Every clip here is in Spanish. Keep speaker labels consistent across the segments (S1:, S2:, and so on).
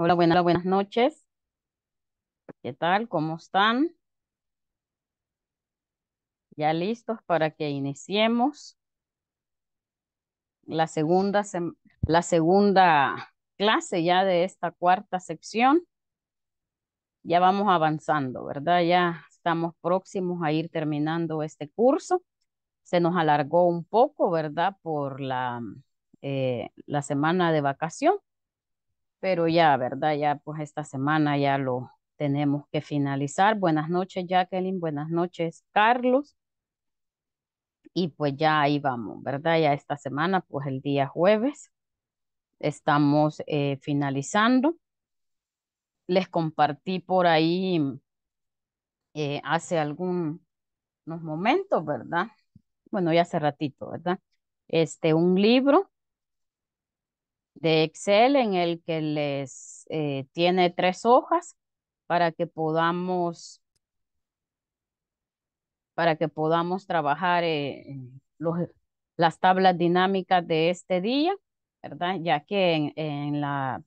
S1: Hola, buenas, noches. ¿Qué tal? ¿Cómo están? Ya listos para que iniciemos la segunda, la segunda clase ya de esta cuarta sección. Ya vamos avanzando, ¿verdad? Ya estamos próximos a ir terminando este curso. Se nos alargó un poco, ¿verdad? Por la, eh, la semana de vacación pero ya, ¿verdad? Ya pues esta semana ya lo tenemos que finalizar. Buenas noches, Jacqueline, buenas noches, Carlos. Y pues ya ahí vamos, ¿verdad? Ya esta semana, pues el día jueves, estamos eh, finalizando. Les compartí por ahí mm, eh, hace algunos momentos, ¿verdad? Bueno, ya hace ratito, ¿verdad? Este, un libro de Excel en el que les eh, tiene tres hojas para que podamos para que podamos trabajar eh, los, las tablas dinámicas de este día, ¿verdad? Ya que en, en la,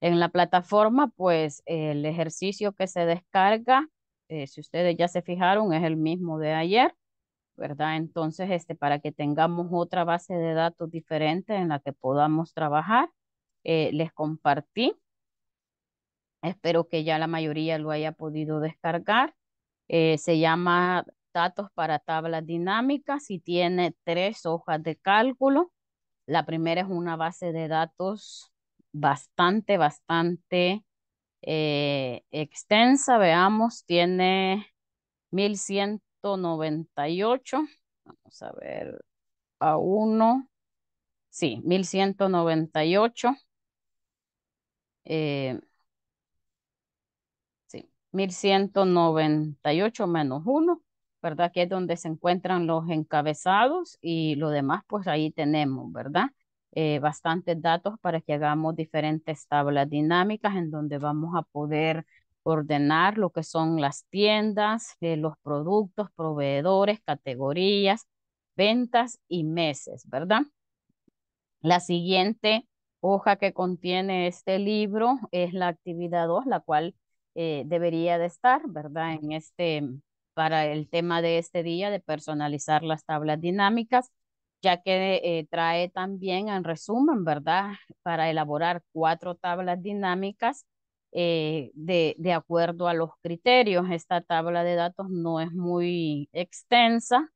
S1: en la plataforma, pues el ejercicio que se descarga, eh, si ustedes ya se fijaron, es el mismo de ayer. ¿verdad? Entonces, este, para que tengamos otra base de datos diferente en la que podamos trabajar, eh, les compartí. Espero que ya la mayoría lo haya podido descargar. Eh, se llama datos para tablas dinámicas y tiene tres hojas de cálculo. La primera es una base de datos bastante, bastante eh, extensa. Veamos, tiene 1100 1198. Vamos a ver a uno Sí, 1198. Eh, sí, 1198 menos uno ¿verdad? Que es donde se encuentran los encabezados y lo demás, pues ahí tenemos, ¿verdad? Eh, bastantes datos para que hagamos diferentes tablas dinámicas en donde vamos a poder ordenar lo que son las tiendas, eh, los productos, proveedores, categorías, ventas y meses, ¿verdad? La siguiente hoja que contiene este libro es la actividad 2, la cual eh, debería de estar, ¿verdad? En este, para el tema de este día de personalizar las tablas dinámicas, ya que eh, trae también en resumen, ¿verdad? Para elaborar cuatro tablas dinámicas eh, de, acuerdo a los criterios. Esta tabla de datos no es muy extensa,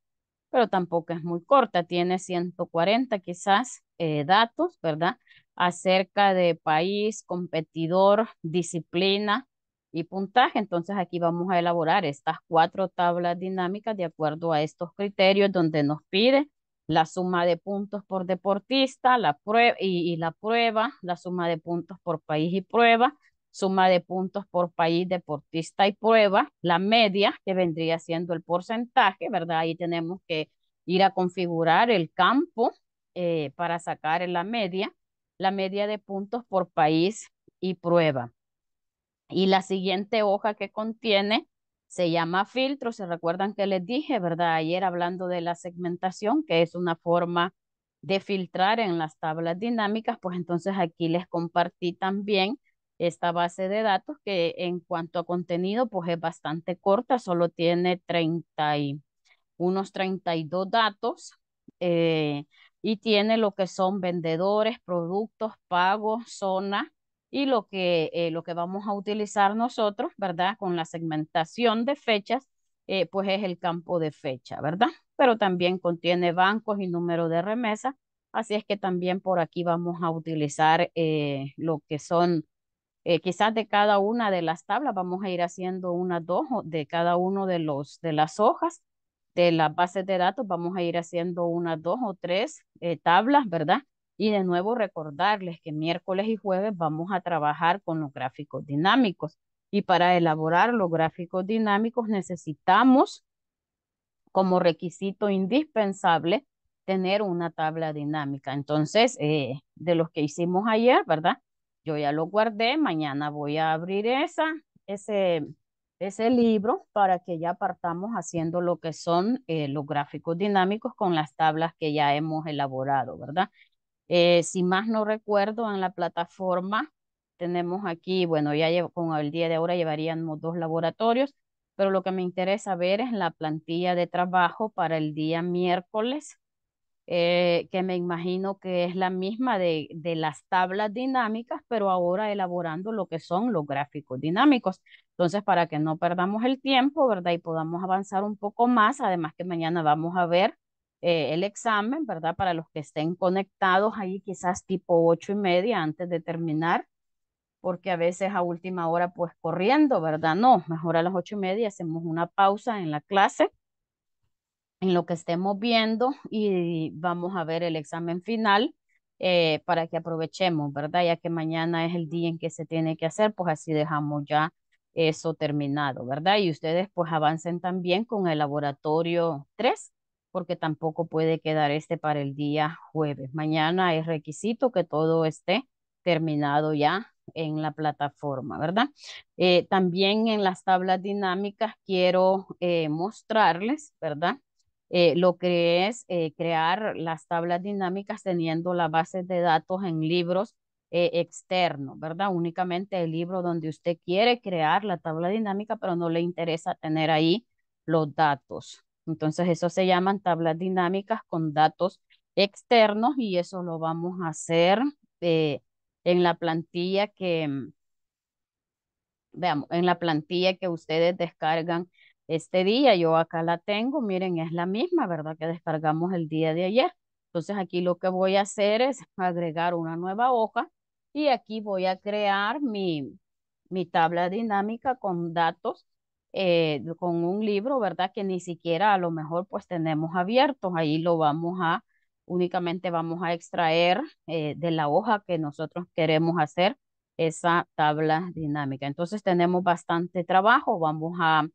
S1: pero tampoco es muy corta. Tiene 140 quizás eh, datos, ¿verdad? Acerca de país, competidor, disciplina y puntaje. Entonces aquí vamos a elaborar estas cuatro tablas dinámicas de acuerdo a estos criterios donde nos pide la suma de puntos por deportista la prueba y la prueba, la suma de puntos por país y prueba, suma de puntos por país, deportista y prueba, la media, que vendría siendo el porcentaje, ¿verdad? Ahí tenemos que ir a configurar el campo eh, para sacar la media, la media de puntos por país y prueba. Y la siguiente hoja que contiene se llama filtro, se recuerdan que les dije, ¿verdad? Ayer hablando de la segmentación, que es una forma de filtrar en las tablas dinámicas, pues entonces aquí les compartí también esta base de datos que en cuanto a contenido pues es bastante corta, solo tiene 30 unos 32 datos eh, y tiene lo que son vendedores, productos, pagos, zona y lo que, eh, lo que vamos a utilizar nosotros, ¿verdad? Con la segmentación de fechas, eh, pues es el campo de fecha, ¿verdad? Pero también contiene bancos y número de remesa, así es que también por aquí vamos a utilizar lo que son eh, quizás de cada una de las tablas vamos a ir haciendo unas dos de cada uno de los de las hojas de las bases de datos vamos a ir haciendo unas dos o tres eh, tablas, ¿verdad? Y de nuevo recordarles que miércoles y jueves vamos a trabajar con los gráficos dinámicos y para elaborar los gráficos dinámicos necesitamos como requisito indispensable tener una tabla dinámica. Entonces, eh, de los que hicimos ayer, ¿verdad? Yo ya lo guardé, mañana voy a abrir esa, ese, ese libro para que ya partamos haciendo lo que son eh, los gráficos dinámicos con las tablas que ya hemos elaborado, ¿verdad? Eh, si más no recuerdo, en la plataforma tenemos aquí, bueno, ya con el día de ahora llevaríamos dos laboratorios, pero lo que me interesa ver es la plantilla de trabajo para el día miércoles eh, que me imagino que es la misma de, de, las tablas dinámicas, pero ahora elaborando lo que son los gráficos dinámicos. Entonces, para que no perdamos el tiempo, ¿verdad? Y podamos avanzar un poco más, además que mañana vamos a ver eh, el examen, ¿verdad? Para los que estén conectados ahí, quizás tipo ocho y media antes de terminar, porque a veces a última hora, pues corriendo, ¿verdad? No, mejor a las ocho y media hacemos una pausa en la clase en lo que estemos viendo y vamos a ver el examen final eh, para que aprovechemos, ¿verdad? Ya que mañana es el día en que se tiene que hacer, pues así dejamos ya eso terminado, ¿verdad? Y ustedes pues avancen también con el laboratorio 3, porque tampoco puede quedar este para el día jueves. Mañana es requisito que todo esté terminado ya en la plataforma, ¿verdad? Eh, también en las tablas dinámicas quiero eh, mostrarles, ¿verdad? Eh, lo que es eh, crear las tablas dinámicas teniendo la base de datos en libros eh, externos, ¿verdad? Únicamente el libro donde usted quiere crear la tabla dinámica, pero no le interesa tener ahí los datos. Entonces, eso se llaman tablas dinámicas con datos externos y eso lo vamos a hacer en la plantilla que, mm, veamos, en la plantilla que ustedes descargan este día. Yo acá la tengo, miren, es la misma, ¿verdad? Que descargamos el día de ayer. Entonces aquí lo que voy a hacer es agregar una nueva hoja y aquí voy a crear mi, mi tabla dinámica con datos, eh, con un libro, ¿verdad? Que ni siquiera a lo mejor pues tenemos abiertos. Ahí lo vamos a, únicamente vamos a extraer eh, de la hoja que nosotros queremos hacer esa tabla dinámica. Entonces tenemos bastante trabajo, vamos a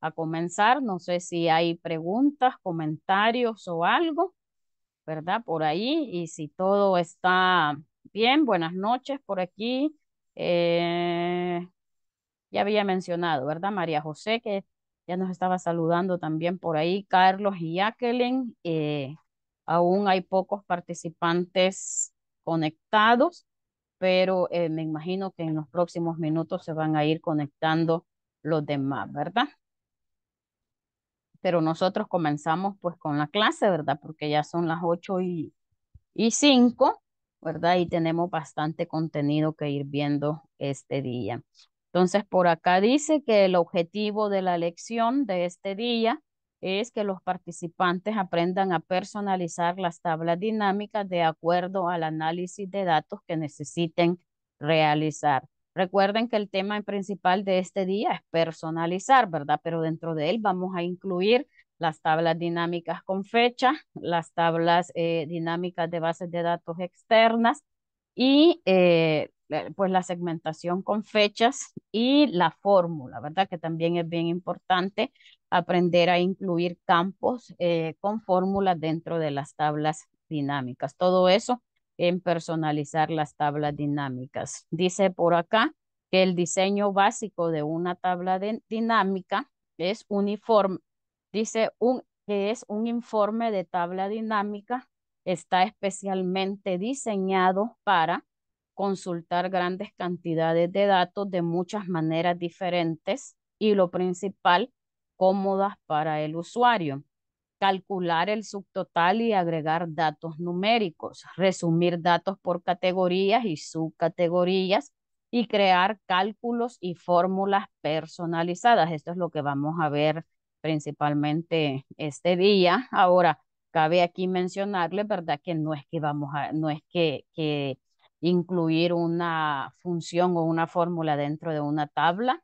S1: a comenzar. No sé si hay preguntas, comentarios o algo, ¿verdad? Por ahí. Y si todo está bien, buenas noches por aquí. Eh, ya había mencionado, ¿verdad? María José, que ya nos estaba saludando también por ahí. Carlos y Jacqueline. Eh, aún hay pocos participantes conectados, pero eh, me imagino que en los próximos minutos se van a ir conectando los demás, ¿verdad? pero nosotros comenzamos pues con la clase, ¿verdad? Porque ya son las 8 y, y 5, ¿verdad? Y tenemos bastante contenido que ir viendo este día. Entonces, por acá dice que el objetivo de la lección de este día es que los participantes aprendan a personalizar las tablas dinámicas de acuerdo al análisis de datos que necesiten realizar. Recuerden que el tema principal de este día es personalizar, ¿verdad? Pero dentro de él vamos a incluir las tablas dinámicas con fecha, las tablas eh, dinámicas de bases de datos externas y eh, pues la segmentación con fechas y la fórmula, ¿verdad? Que también es bien importante aprender a incluir campos eh, con fórmula dentro de las tablas dinámicas. Todo eso en personalizar las tablas dinámicas. Dice por acá que el diseño básico de una tabla dinámica es uniforme. Dice un, que es un informe de tabla dinámica, está especialmente diseñado para consultar grandes cantidades de datos de muchas maneras diferentes y lo principal, cómodas para el usuario calcular el subtotal y agregar datos numéricos, resumir datos por categorías y subcategorías y crear cálculos y fórmulas personalizadas. Esto es lo que vamos a ver principalmente este día. Ahora, cabe aquí mencionarle, ¿verdad? Que no es que vamos a, no es que, que incluir una función o una fórmula dentro de una tabla,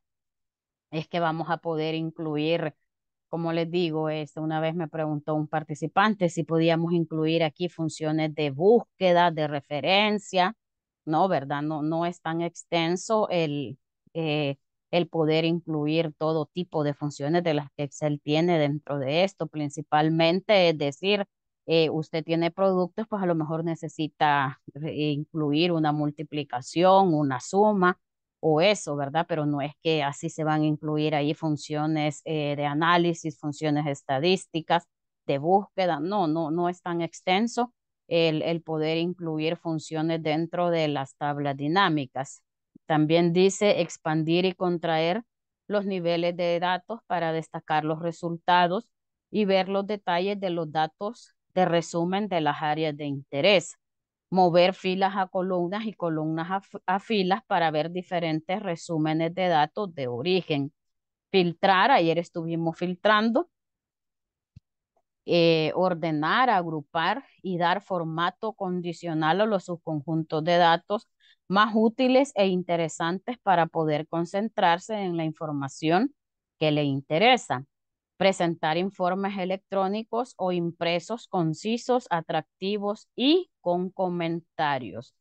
S1: es que vamos a poder incluir como les digo, este, una vez me preguntó un participante si podíamos incluir aquí funciones de búsqueda, de referencia, ¿no? ¿Verdad? No, no es tan extenso el, eh, el poder incluir todo tipo de funciones de las que Excel tiene dentro de esto, principalmente, es decir, eh, usted tiene productos, pues a lo mejor necesita eh, incluir una multiplicación, una suma, o eso, ¿verdad? Pero no es que así se van a incluir ahí funciones eh, de análisis, funciones estadísticas, de búsqueda, no, no, no es tan extenso el poder incluir funciones dentro de las tablas dinámicas. También dice expandir y contraer los niveles de datos para destacar los resultados y ver los detalles de los datos de resumen de las áreas de interés mover filas a columnas y columnas a, filas para ver diferentes resúmenes de datos de origen. Filtrar, ayer estuvimos filtrando. Eh, ordenar, agrupar y dar formato condicional a los subconjuntos de datos más útiles e interesantes para poder concentrarse en la información que le interesa presentar informes electrónicos o impresos concisos, atractivos y con comentarios.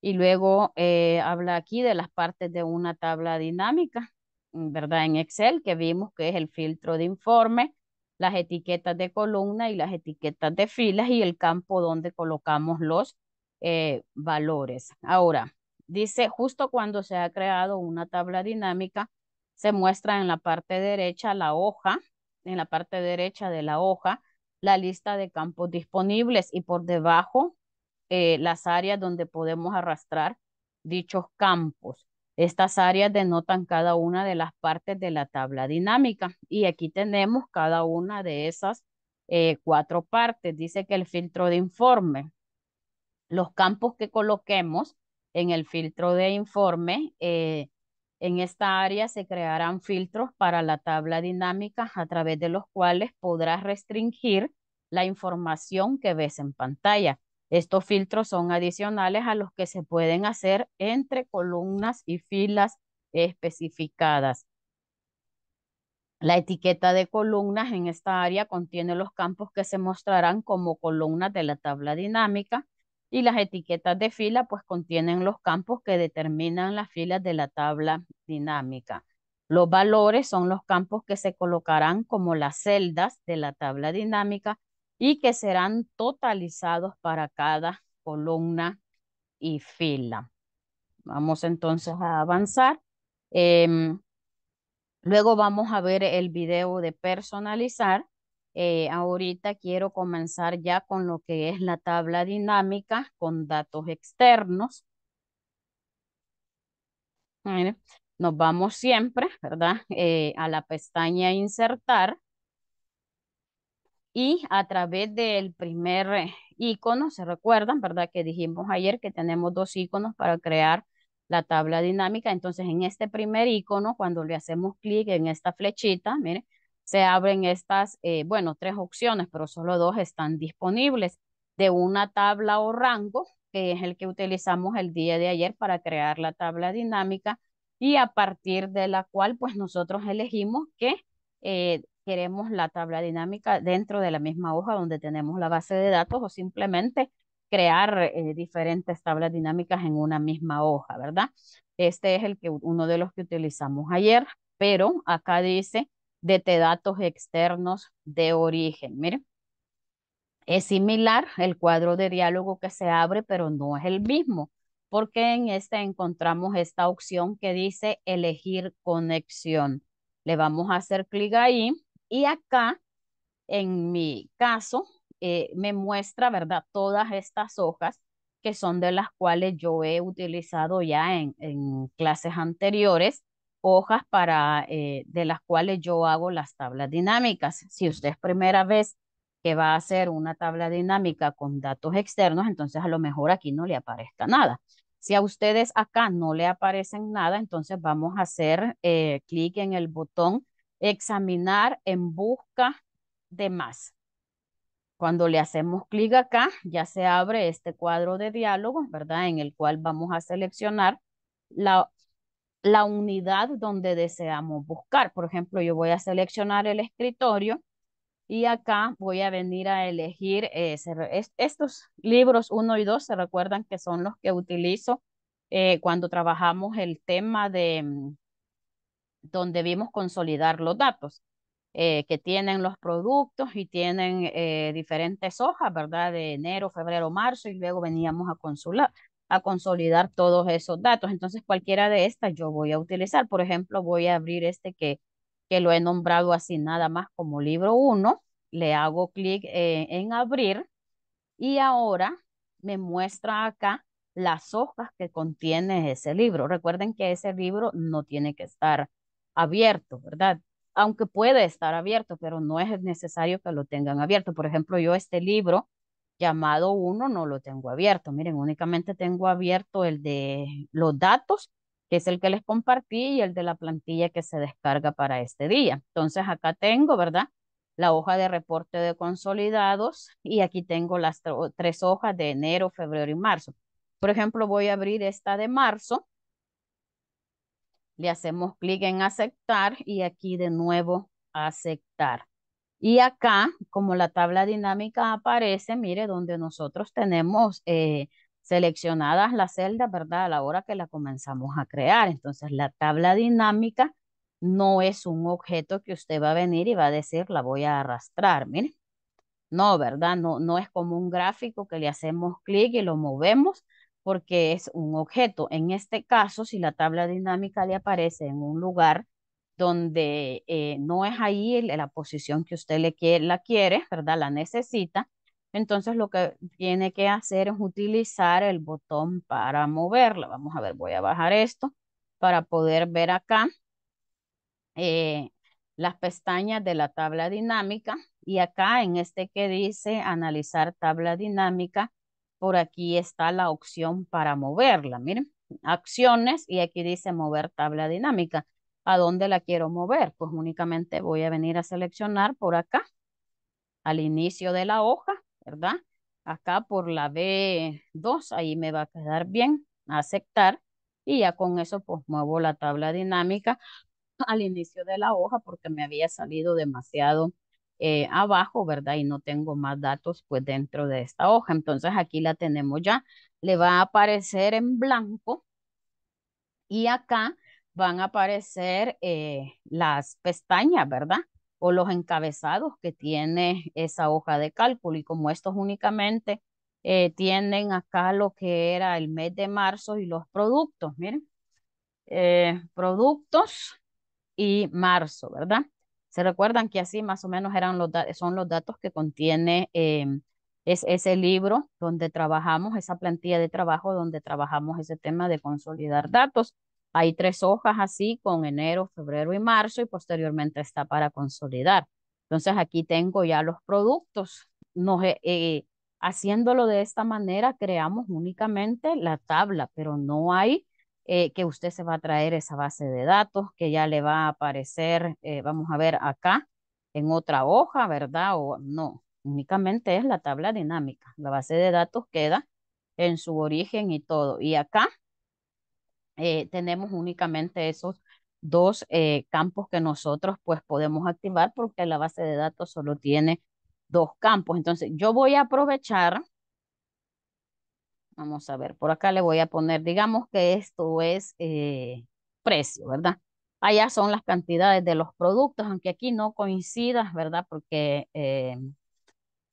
S1: Y luego eh, habla aquí de las partes de una tabla dinámica, ¿verdad? En Excel, que vimos que es el filtro de informe, las etiquetas de columna y las etiquetas de filas y el campo donde colocamos los eh, valores. Ahora, dice, justo cuando se ha creado una tabla dinámica, se muestra en la parte derecha la hoja en la parte derecha de la hoja, la lista de campos disponibles y por debajo eh, las áreas donde podemos arrastrar dichos campos. Estas áreas denotan cada una de las partes de la tabla dinámica y aquí tenemos cada una de esas eh, cuatro partes. Dice que el filtro de informe, los campos que coloquemos en el filtro de informe eh, en esta área se crearán filtros para la tabla dinámica a través de los cuales podrás restringir la información que ves en pantalla. Estos filtros son adicionales a los que se pueden hacer entre columnas y filas especificadas. La etiqueta de columnas en esta área contiene los campos que se mostrarán como columnas de la tabla dinámica y las etiquetas de fila pues contienen los campos que determinan las filas de la tabla dinámica. Los valores son los campos que se colocarán como las celdas de la tabla dinámica y que serán totalizados para cada columna y fila. Vamos entonces a avanzar. Em, luego vamos a ver el video de personalizar eh, ahorita quiero comenzar ya con lo que es la tabla dinámica con datos externos. nos vamos siempre, ¿verdad? Eh, a la pestaña insertar. Y a través del primer eh, icono, ¿se recuerdan, verdad? Que dijimos ayer que tenemos dos iconos para crear la tabla dinámica. Entonces, en este primer icono, cuando le hacemos clic en esta flechita, miren, se abren estas, eh, bueno, tres opciones, pero solo dos están disponibles de una tabla o rango, que es el que utilizamos el día de ayer para crear la tabla dinámica y a partir de la cual pues nosotros elegimos que eh, queremos la tabla dinámica dentro de la misma hoja donde tenemos la base de datos o simplemente crear eh, diferentes tablas dinámicas en una misma hoja, ¿verdad? Este es el que uno de los que utilizamos ayer, pero acá dice de datos externos de origen. Miren, es similar el cuadro de diálogo que se abre, pero no es el mismo, porque en este encontramos esta opción que dice elegir conexión. Le vamos a hacer clic ahí y acá, en mi caso, eh, me muestra, ¿verdad? Todas estas hojas que son de las cuales yo he utilizado ya en, en clases anteriores hojas para, eh, de las cuales yo hago las tablas dinámicas. Si usted es primera vez que va a hacer una tabla dinámica con datos externos, entonces a lo mejor aquí no le aparezca nada. Si a ustedes acá no le aparecen nada, entonces vamos a hacer eh, clic en el botón examinar en busca de más. Cuando le hacemos clic acá, ya se abre este cuadro de diálogo, ¿verdad? En el cual vamos a seleccionar la la unidad donde deseamos buscar. Por ejemplo, yo voy a seleccionar el escritorio y acá voy a venir a elegir eh, estos libros 1 y 2, se recuerdan que son los que utilizo eh, cuando trabajamos el tema de mm, donde vimos consolidar los datos. Eh, que tienen los productos y tienen diferentes hojas, ¿verdad? De enero, febrero, marzo y luego veníamos a, consular a consolidar todos esos datos. Entonces, cualquiera de estas yo voy a utilizar. Por ejemplo, voy a abrir este que, que lo he nombrado así nada más como libro 1. Le hago clic eh, en abrir y ahora me muestra acá las hojas que contiene ese libro. Recuerden que ese libro no tiene que estar abierto, ¿verdad? Aunque puede estar abierto, pero no es necesario que lo tengan abierto. Por ejemplo, yo este libro llamado 1 no lo tengo abierto. Miren, únicamente tengo abierto el de los datos, que es el que les compartí, y el de la plantilla que se descarga para este día. Entonces acá tengo, ¿verdad? La hoja de reporte de consolidados y aquí tengo las tres hojas de enero, febrero y marzo. Por ejemplo, voy a abrir esta de marzo. Le hacemos clic en aceptar y aquí de nuevo aceptar. Y acá, como la tabla dinámica aparece, mire, donde nosotros tenemos eh, seleccionadas las celdas, ¿verdad? A la hora que la comenzamos a crear. Entonces, la tabla dinámica no es un objeto que usted va a venir y va a decir, la voy a arrastrar, mire. No, ¿verdad? No, no es como un gráfico que le hacemos clic y lo movemos porque es un objeto. En este caso, si la tabla dinámica le aparece en un lugar donde eh, no es ahí la posición que usted le la quiere, ¿verdad? La necesita. Entonces lo que tiene que hacer es utilizar el botón para moverla. Vamos a ver, voy a bajar esto para poder ver acá eh, las pestañas de la tabla dinámica. Y acá en este que dice analizar tabla dinámica, por aquí está la opción para moverla. Miren, acciones y aquí dice mover tabla dinámica a dónde la quiero mover. Pues únicamente voy a venir a seleccionar por acá, al inicio de la hoja, ¿verdad? Acá por la B2, ahí me va a quedar bien, aceptar. Y ya con eso pues muevo la tabla dinámica al inicio de la hoja porque me había salido demasiado eh, abajo, ¿verdad? Y no tengo más datos pues dentro de esta hoja. Entonces aquí la tenemos ya. Le va a aparecer en blanco y acá van a aparecer eh, las pestañas, ¿verdad? O los encabezados que tiene esa hoja de cálculo. Y como estos únicamente eh, tienen acá lo que era el mes de marzo y los productos, miren, eh, productos y marzo, ¿verdad? Se recuerdan que así más o menos eran los son los datos que contiene ese libro donde trabajamos, esa plantilla de trabajo donde trabajamos ese tema de consolidar datos. Hay tres hojas así con enero, febrero y marzo y posteriormente está para consolidar. Entonces aquí tengo ya los productos. Eh, eh, haciéndolo de esta manera creamos únicamente la tabla, pero no hay eh, que usted se va a traer esa base de datos que ya le va a aparecer, vamos a ver acá en otra hoja, ¿verdad? O no, únicamente es la tabla dinámica. La base de datos queda en su origen y todo. Y acá eh, tenemos únicamente esos dos eh, campos que nosotros pues podemos activar porque la base de datos solo tiene dos campos. Entonces yo voy a aprovechar, vamos a ver, por acá le voy a poner, digamos que esto es eh, precio, ¿verdad? Allá son las cantidades de los productos, aunque aquí no coincida ¿verdad? Porque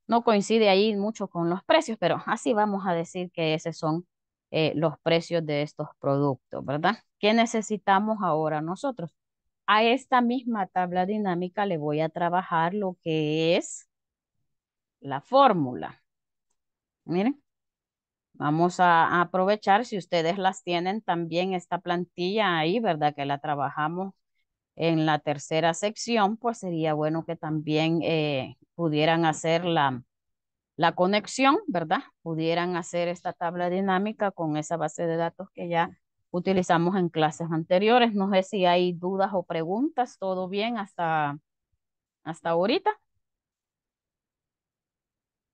S1: no coincide ahí mucho con los precios, pero así vamos a decir que esos son eh, los precios de estos productos, ¿verdad? ¿Qué necesitamos ahora nosotros? A esta misma tabla dinámica le voy a trabajar lo que es la fórmula. Miren, vamos a, aprovechar, si ustedes las tienen también esta plantilla ahí, ¿verdad? Que la trabajamos en la tercera sección, pues sería bueno que también eh, pudieran hacer la, la conexión, ¿verdad? Pudieran hacer esta tabla dinámica con esa base de datos que ya utilizamos en clases anteriores. No sé si hay dudas o preguntas. ¿Todo bien hasta, hasta ahorita?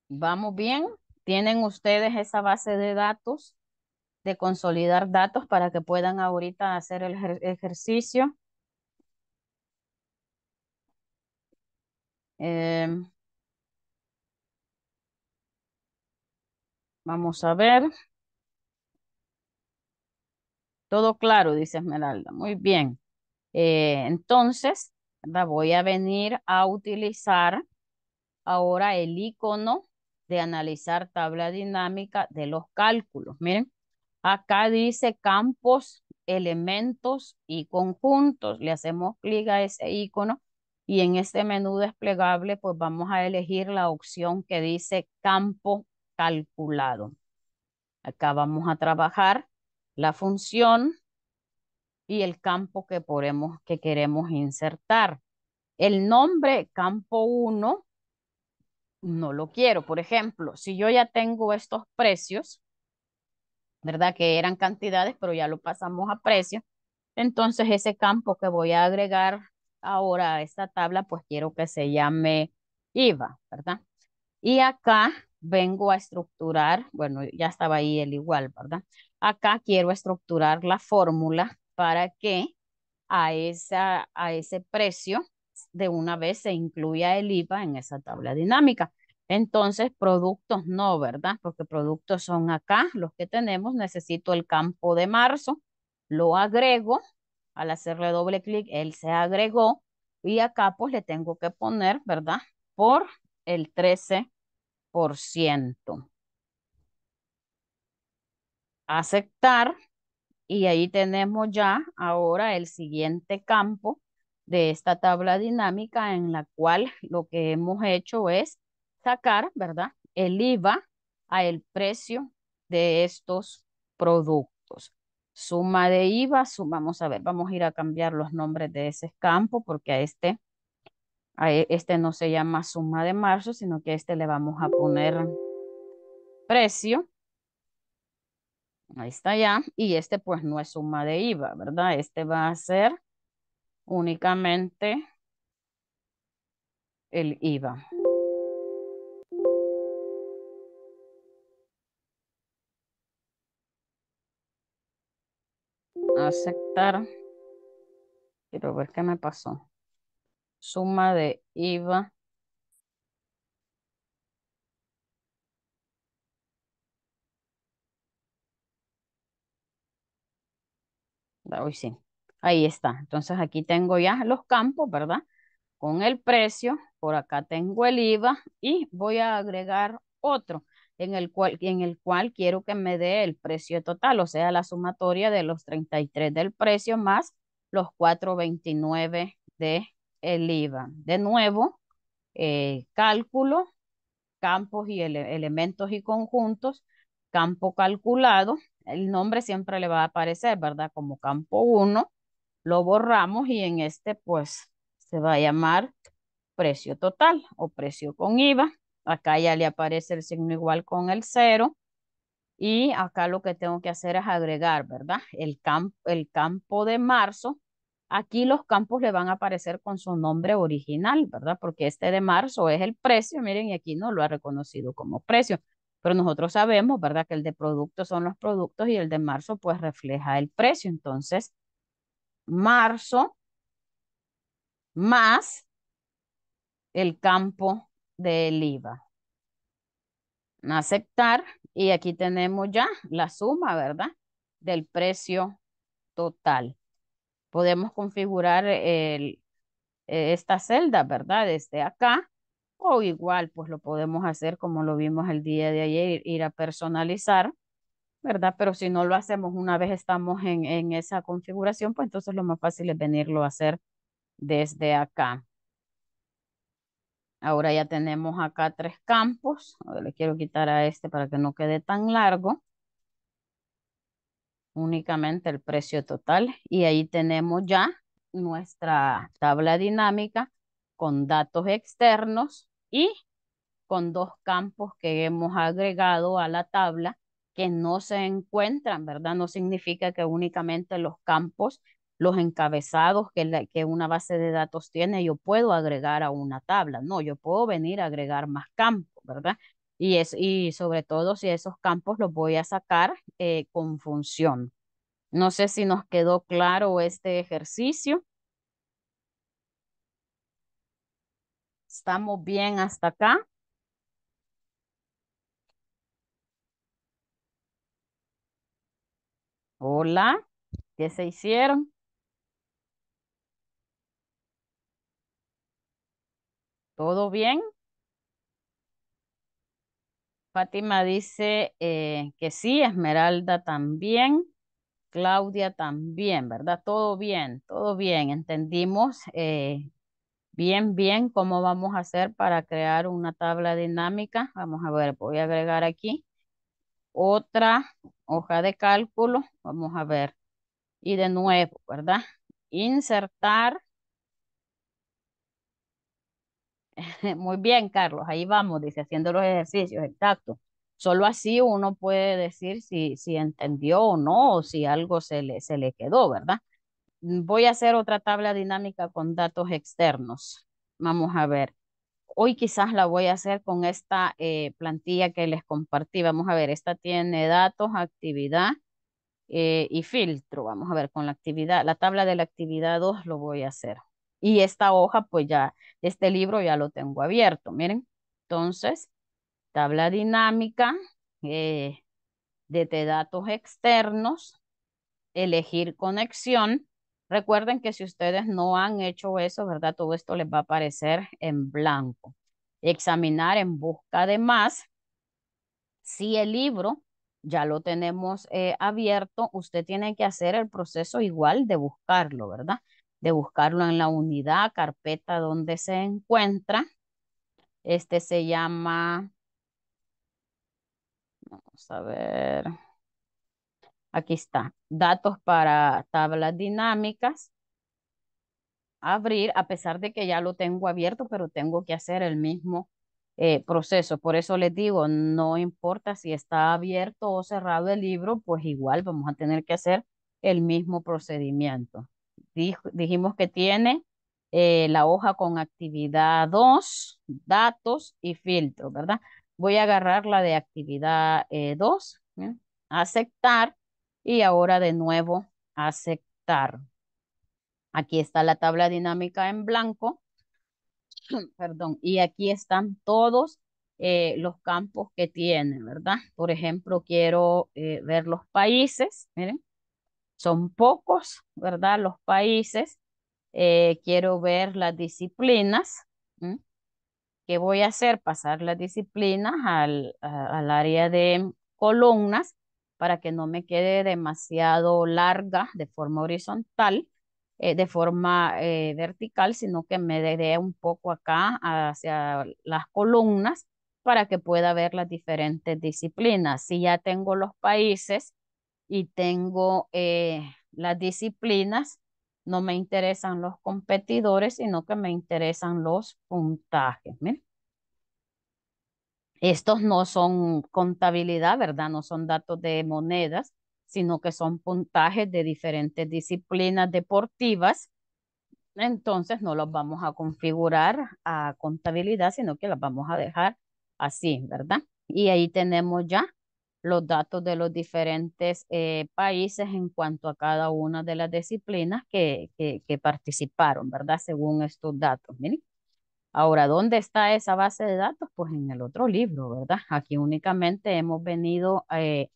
S1: ¿Vamos bien? ¿Tienen ustedes esa base de datos, de consolidar datos para que puedan ahorita hacer el ejercicio? Em, Vamos a ver. Todo claro, dice Esmeralda. Muy bien. Eh, entonces, voy a venir a utilizar ahora el icono de analizar tabla dinámica de los cálculos. Miren, acá dice campos, elementos y conjuntos. Le hacemos clic a ese icono y en este menú desplegable pues vamos a elegir la opción que dice campo calculado. Acá vamos a trabajar la función y el campo que, podemos, que queremos insertar. El nombre campo 1 no lo quiero. Por ejemplo, si yo ya tengo estos precios, ¿verdad? Que eran cantidades, pero ya lo pasamos a precios. Entonces ese campo que voy a agregar ahora a esta tabla, pues quiero que se llame IVA, ¿verdad? Y acá vengo a estructurar, bueno, ya estaba ahí el igual, ¿verdad? Acá quiero estructurar la fórmula para que a, esa, a ese precio de una vez se incluya el IVA en esa tabla dinámica. Entonces, productos no, ¿verdad? Porque productos son acá, los que tenemos. Necesito el campo de marzo, lo agrego. Al hacerle doble clic, él se agregó. Y acá, pues, le tengo que poner, ¿verdad? Por el 13 por ciento. Aceptar. Y ahí tenemos ya ahora el siguiente campo de esta tabla dinámica en la cual lo que hemos hecho es sacar, ¿verdad? El IVA a el precio de estos productos. Suma de IVA, sumamos a ver, vamos a ir a cambiar los nombres de ese campo porque a este e, este no se llama suma de marzo, sino que a este le vamos a poner precio. Ahí está ya. Y este pues no es suma de IVA, ¿verdad? Este va a ser únicamente el IVA. Aceptar. Quiero ver qué me pasó suma de IVA ah, sí. Ahí está. Entonces aquí tengo ya los campos, ¿verdad? Con el precio, por acá tengo el IVA y voy a agregar otro en el cual, en el cual quiero que me dé el precio total, o sea, la sumatoria de los 33 del precio más los 4.29 de el IVA. De nuevo, eh, cálculo, campos y elementos y conjuntos, campo calculado, el nombre siempre le va a aparecer, ¿verdad? Como campo 1, lo borramos y en este pues se va a llamar precio total o precio con IVA. Acá ya le aparece el signo igual con el 0 y acá lo que tengo que hacer es agregar, ¿verdad? El, el campo de marzo Aquí los campos le van a aparecer con su nombre original, ¿verdad? Porque este de marzo es el precio, miren, y aquí no lo ha reconocido como precio. Pero nosotros sabemos, ¿verdad? Que el de productos son los productos y el de marzo pues refleja el precio. Entonces, marzo más el campo del IVA. Aceptar. Y aquí tenemos ya la suma, ¿verdad? Del precio total podemos configurar el, e, esta celda, ¿verdad? Desde acá. O igual, pues lo podemos hacer como lo vimos el día de ayer, ir a personalizar, ¿verdad? Pero si no lo hacemos una vez estamos en, en esa configuración, pues entonces lo más fácil es venirlo a hacer desde acá. Ahora ya tenemos acá tres campos. le quiero quitar a este para que no quede tan largo únicamente el precio total y ahí tenemos ya nuestra tabla dinámica con datos externos y con dos campos que hemos agregado a la tabla que no se encuentran, ¿verdad? No significa que únicamente los campos, los encabezados que, que una base de datos tiene, yo puedo agregar a una tabla. No, yo puedo venir a agregar más campos, ¿verdad? y, es, y sobre todo si esos campos los voy a sacar eh, con función. No sé si nos quedó claro este ejercicio. ¿Estamos bien hasta acá? Hola, ¿qué se hicieron? ¿Todo bien? Fátima dice eh, que sí, Esmeralda también, Claudia también, ¿verdad? Todo bien, todo bien. Entendimos eh, bien, bien cómo vamos a hacer para crear una tabla dinámica. Vamos a ver, voy a agregar aquí otra hoja de cálculo. Vamos a ver. Y de nuevo, ¿verdad? Insertar Muy bien, Carlos, ahí vamos, dice, haciendo los ejercicios, exacto. Solo así uno puede decir si, si entendió o no, o si algo se le, se le quedó, ¿verdad? Voy a hacer otra tabla dinámica con datos externos. Vamos a ver. Hoy quizás la voy a hacer con esta eh, plantilla que les compartí. Vamos a ver, esta tiene datos, actividad eh, y filtro. Vamos a ver, con la actividad, la tabla de la actividad 2 lo voy a hacer y esta hoja, pues ya, este libro ya lo tengo abierto, miren. Entonces, tabla dinámica eh, de datos externos, elegir conexión. Recuerden que si ustedes no han hecho eso, ¿verdad? Todo esto les va a aparecer en blanco. Examinar en busca de más. Si el libro ya lo tenemos eh, abierto, usted tiene que hacer el proceso igual de buscarlo, ¿verdad? de buscarlo en la unidad, carpeta donde se encuentra. Este se llama, vamos a ver, aquí está, datos para tablas dinámicas. Abrir, a pesar de que ya lo tengo abierto, pero tengo que hacer el mismo eh, proceso. Por eso les digo, no importa si está abierto o cerrado el libro, pues igual vamos a tener que hacer el mismo procedimiento dijimos que tiene eh, la hoja con actividad 2, datos y filtro, ¿verdad? Voy a agarrar la de actividad 2, eh, aceptar y ahora de nuevo aceptar. Aquí está la tabla dinámica en blanco, perdón, y aquí están todos eh, los campos que tiene, ¿verdad? Por ejemplo, quiero ver los países, miren. Son pocos, ¿verdad? Los países. Eh, quiero ver las disciplinas. ¿Qué voy a hacer? Pasar las disciplinas al, área de columnas para que no me quede demasiado larga de forma horizontal, eh, de forma eh, vertical, sino que me dé un poco acá hacia las columnas para que pueda ver las diferentes disciplinas. Si ya tengo los países, y tengo eh, las disciplinas, no me interesan los competidores, sino que me interesan los puntajes. Estos no son contabilidad, ¿verdad? No son datos de monedas, sino que son puntajes de diferentes disciplinas deportivas. Entonces no los vamos a configurar a contabilidad, sino que las vamos a dejar así, ¿verdad? Y ahí tenemos ya los datos de los diferentes eh, países en cuanto a cada una de las disciplinas que, que, participaron, ¿verdad? Según estos datos. Ahora, ¿dónde está esa base de datos? Pues en el otro libro, ¿verdad? Aquí únicamente hemos venido eh,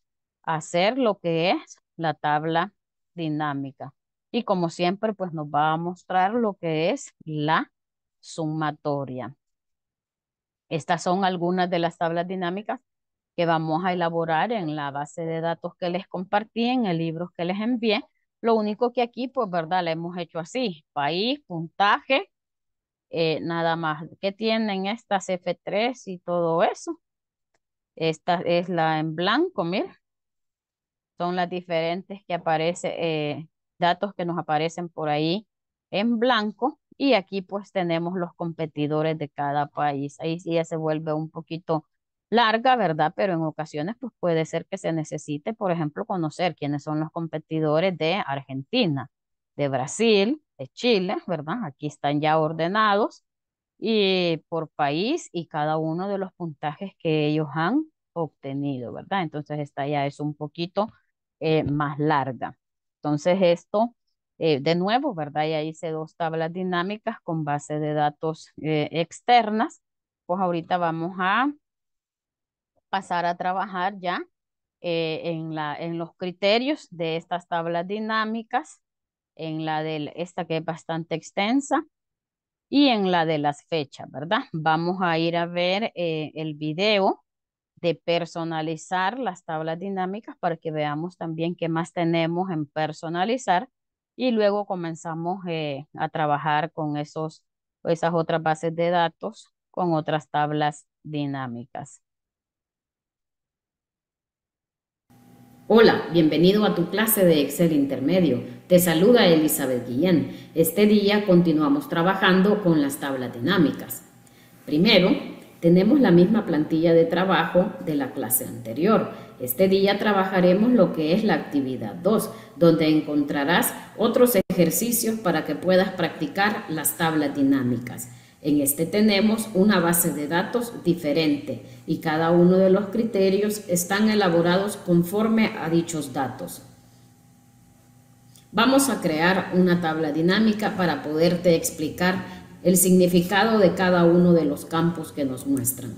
S1: a hacer lo que es la tabla dinámica. Y como siempre, pues nos va a mostrar lo que es la sumatoria. Estas son algunas de las tablas dinámicas que vamos a elaborar en la base de datos que les compartí, en el libro que les envié. Lo único que aquí, pues, ¿verdad? le hemos hecho así, país, puntaje, eh, nada más. ¿Qué tienen estas F3 y todo eso? Esta es la en blanco, miren. Son las diferentes que aparecen, eh, datos que nos aparecen por ahí en blanco. Y aquí pues tenemos los competidores de cada país. Ahí sí ya se vuelve un poquito larga, ¿verdad? Pero en ocasiones pues puede ser que se necesite, por ejemplo, conocer quiénes son los competidores de Argentina, de Brasil, de Chile, ¿verdad? Aquí están ya ordenados y por país y cada uno de los puntajes que ellos han obtenido, ¿verdad? Entonces esta ya es un poquito eh, más larga. Entonces esto, eh, de nuevo, ¿verdad? Ya hice dos tablas dinámicas con base de datos eh, externas. Pues ahorita vamos a pasar a trabajar ya eh, en, la, en los criterios de estas tablas dinámicas, en la de esta que es bastante extensa y en la de las fechas, ¿verdad? Vamos a ir a ver eh, el video de personalizar las tablas dinámicas para que veamos también qué más tenemos en personalizar y luego comenzamos eh, a trabajar con esos, esas otras bases de datos, con otras tablas dinámicas. Hola, bienvenido a tu clase de Excel intermedio. Te saluda Elizabeth Guillén. Este día continuamos trabajando con las tablas dinámicas. Primero, tenemos la misma plantilla de trabajo de la clase anterior. Este día trabajaremos lo que es la actividad 2, donde encontrarás otros ejercicios para que puedas practicar las tablas dinámicas. En este tenemos una base de datos diferente y cada uno de los criterios están elaborados conforme a dichos datos. Vamos a crear una tabla dinámica para poderte explicar el significado de cada uno de los campos que nos muestran.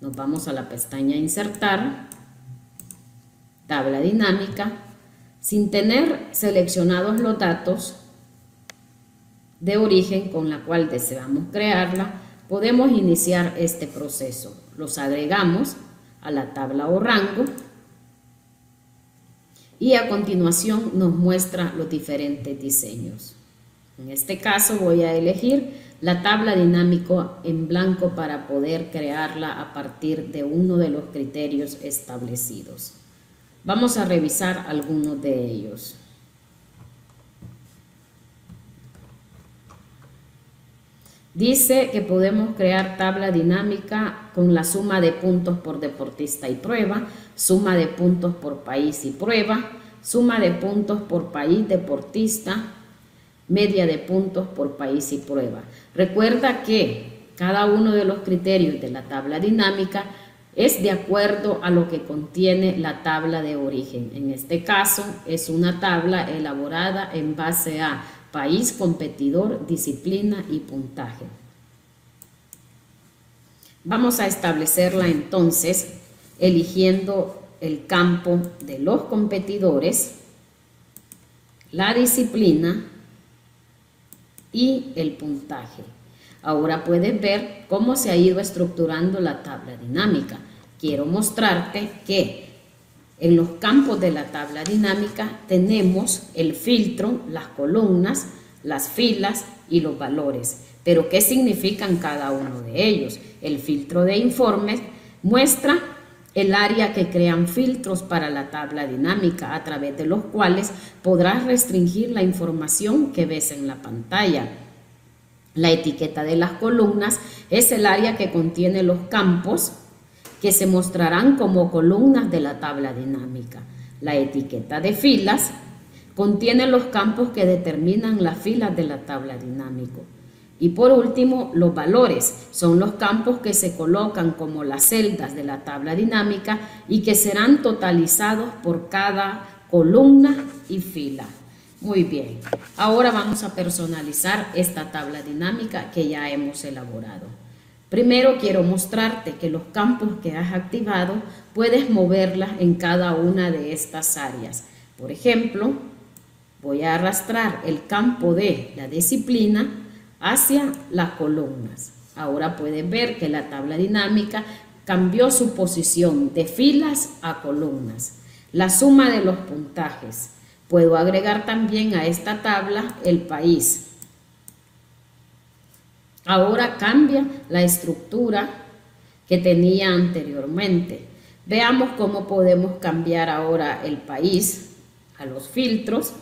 S1: Nos vamos a la pestaña Insertar, Tabla Dinámica. Sin tener seleccionados los datos, de origen con la cual deseamos crearla, podemos iniciar este proceso. Los agregamos a la tabla o rango y a continuación nos muestra los diferentes diseños. En este caso voy a elegir la tabla dinámico en blanco para poder crearla a partir de uno de los criterios establecidos. Vamos a revisar algunos de ellos. Dice que podemos crear tabla dinámica con la suma de puntos por deportista y prueba, suma de puntos por país y prueba, suma de puntos por país deportista, media de puntos por país y prueba. Recuerda que cada uno de los criterios de la tabla dinámica es de acuerdo a lo que contiene la tabla de origen. En este caso es una tabla elaborada en base a país competidor, disciplina y puntaje. Vamos a establecerla entonces eligiendo el campo de los competidores, la disciplina y el puntaje. Ahora puedes ver cómo se ha ido estructurando la tabla dinámica. Quiero mostrarte que en los campos de la tabla dinámica tenemos el filtro, las columnas, las filas y los valores. Pero ¿qué significan cada uno de ellos? El filtro de informes muestra el área que crean filtros para la tabla dinámica a través de los cuales podrás restringir la información que ves en la pantalla. La etiqueta de las columnas es el área que contiene los campos que se mostrarán como columnas de la tabla dinámica. La etiqueta de filas contiene los campos que determinan las filas de la tabla dinámica. Y por último, los valores son los campos que se colocan como las celdas de la tabla dinámica y que serán totalizados por cada columna y fila. Muy bien, ahora vamos a personalizar esta tabla dinámica que ya hemos elaborado. Primero quiero mostrarte que los campos que has activado puedes moverlas en cada una de estas áreas. Por ejemplo, voy a arrastrar el campo de la disciplina hacia las columnas. Ahora puedes ver que la tabla dinámica cambió su posición de filas a columnas. La suma de los puntajes. Puedo agregar también a esta tabla el país, Ahora cambia la estructura que tenía anteriormente. Veamos cómo podemos cambiar ahora el país a los filtros.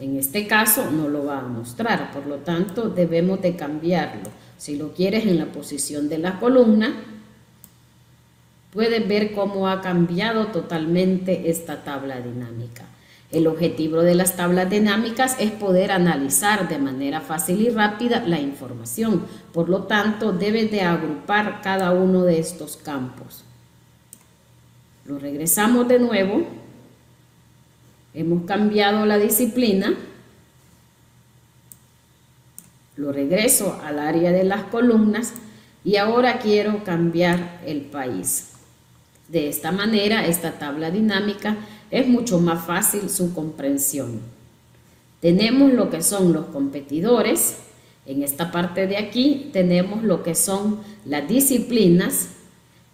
S1: En este caso no lo va a mostrar, por lo tanto debemos de cambiarlo. Si lo quieres en la posición de la columna, puedes ver cómo ha cambiado totalmente esta tabla dinámica. El objetivo de las tablas dinámicas es poder analizar de manera fácil y rápida la información. Por lo tanto, debes de agrupar cada uno de estos campos. Lo regresamos de nuevo. Hemos cambiado la disciplina. Lo regreso al área de las columnas y ahora quiero cambiar el país. De esta manera, esta tabla dinámica es mucho más fácil su comprensión. Tenemos lo que son los competidores. En esta parte de aquí tenemos lo que son las disciplinas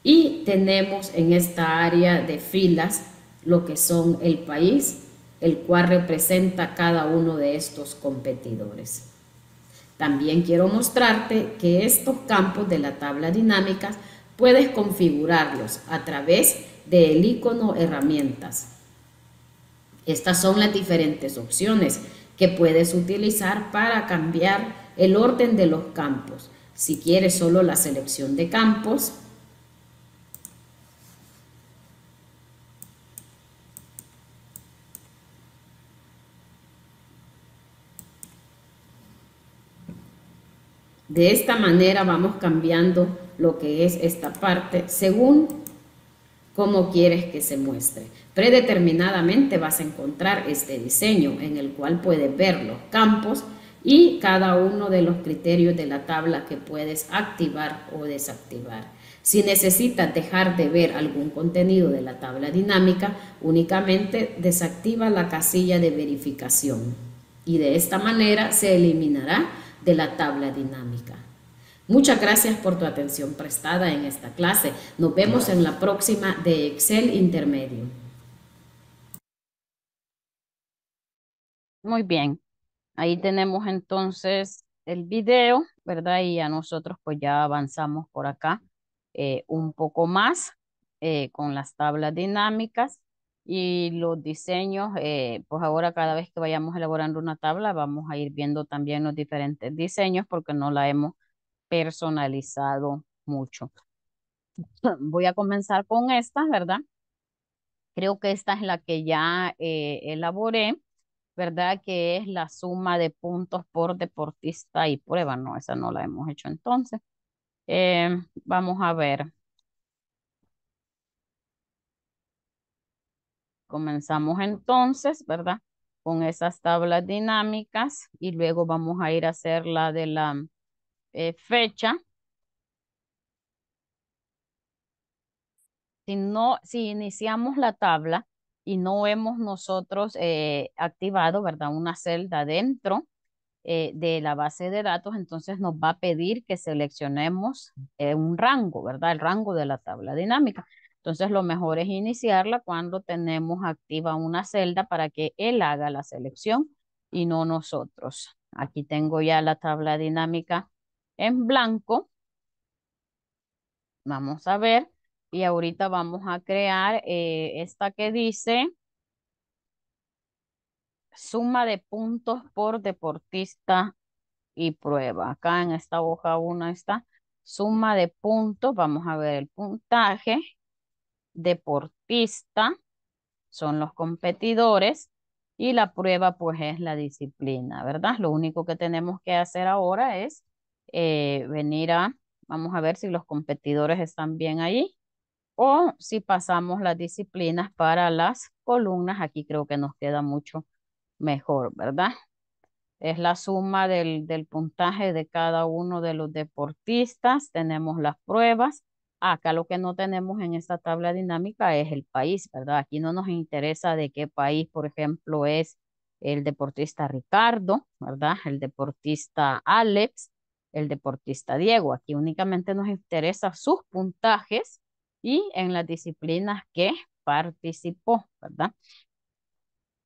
S1: y tenemos en esta área de filas lo que son el país, el cual representa cada uno de estos competidores. También quiero mostrarte que estos campos de la tabla dinámica Puedes configurarlos a través del icono herramientas. Estas son las diferentes opciones que puedes utilizar para cambiar el orden de los campos. Si quieres solo la selección de campos, De esta manera vamos cambiando lo que es esta parte según cómo quieres que se muestre. Predeterminadamente vas a encontrar este diseño en el cual puedes ver los campos y cada uno de los criterios de la tabla que puedes activar o desactivar. Si necesitas dejar de ver algún contenido de la tabla dinámica, únicamente desactiva la casilla de verificación y de esta manera se eliminará de la tabla dinámica. Muchas gracias por tu atención prestada en esta clase. Nos vemos en la próxima de Excel Intermedio. Muy bien. Ahí tenemos entonces el video, ¿verdad? Y a nosotros pues ya avanzamos por acá eh, un poco más eh, con las tablas dinámicas y los diseños, eh, pues ahora cada vez que vayamos elaborando una tabla vamos a ir viendo también los diferentes diseños porque no la hemos personalizado mucho. Voy a comenzar con esta, ¿verdad? Creo que esta es la que ya eh, elaboré, ¿verdad? Que es la suma de puntos por deportista y prueba. No, esa no la hemos hecho entonces. Eh, vamos a ver. Comenzamos entonces, ¿verdad? Con esas tablas dinámicas y luego vamos a ir a hacer la de la eh, fecha, si, no, si iniciamos la tabla y no hemos nosotros eh, activado, ¿verdad? Una celda dentro eh, de la base de datos, entonces nos va a pedir que seleccionemos un rango, ¿verdad? El rango de la tabla dinámica. Entonces lo mejor es iniciarla cuando tenemos activa una celda para que él haga la selección y no nosotros. Aquí tengo ya la tabla dinámica en blanco. Vamos a ver. Y ahorita vamos a crear eh, esta que dice suma de puntos por deportista y prueba. Acá en esta hoja 1 está suma de puntos. Vamos a ver el puntaje. Deportista son los competidores y la prueba pues es la disciplina, ¿verdad? Lo único que tenemos que hacer ahora es eh, venir a, vamos a ver si los competidores están bien ahí o si pasamos las disciplinas para las columnas, aquí creo que nos queda mucho mejor, ¿verdad? Es la suma del, del puntaje de cada uno de los deportistas, tenemos las pruebas, acá lo que no tenemos en esta tabla dinámica es el país, ¿verdad? Aquí no nos interesa de qué país, por ejemplo, es el deportista Ricardo, ¿verdad? El deportista Alex, el deportista Diego. Aquí únicamente nos interesa sus puntajes y en las disciplinas que participó, ¿verdad?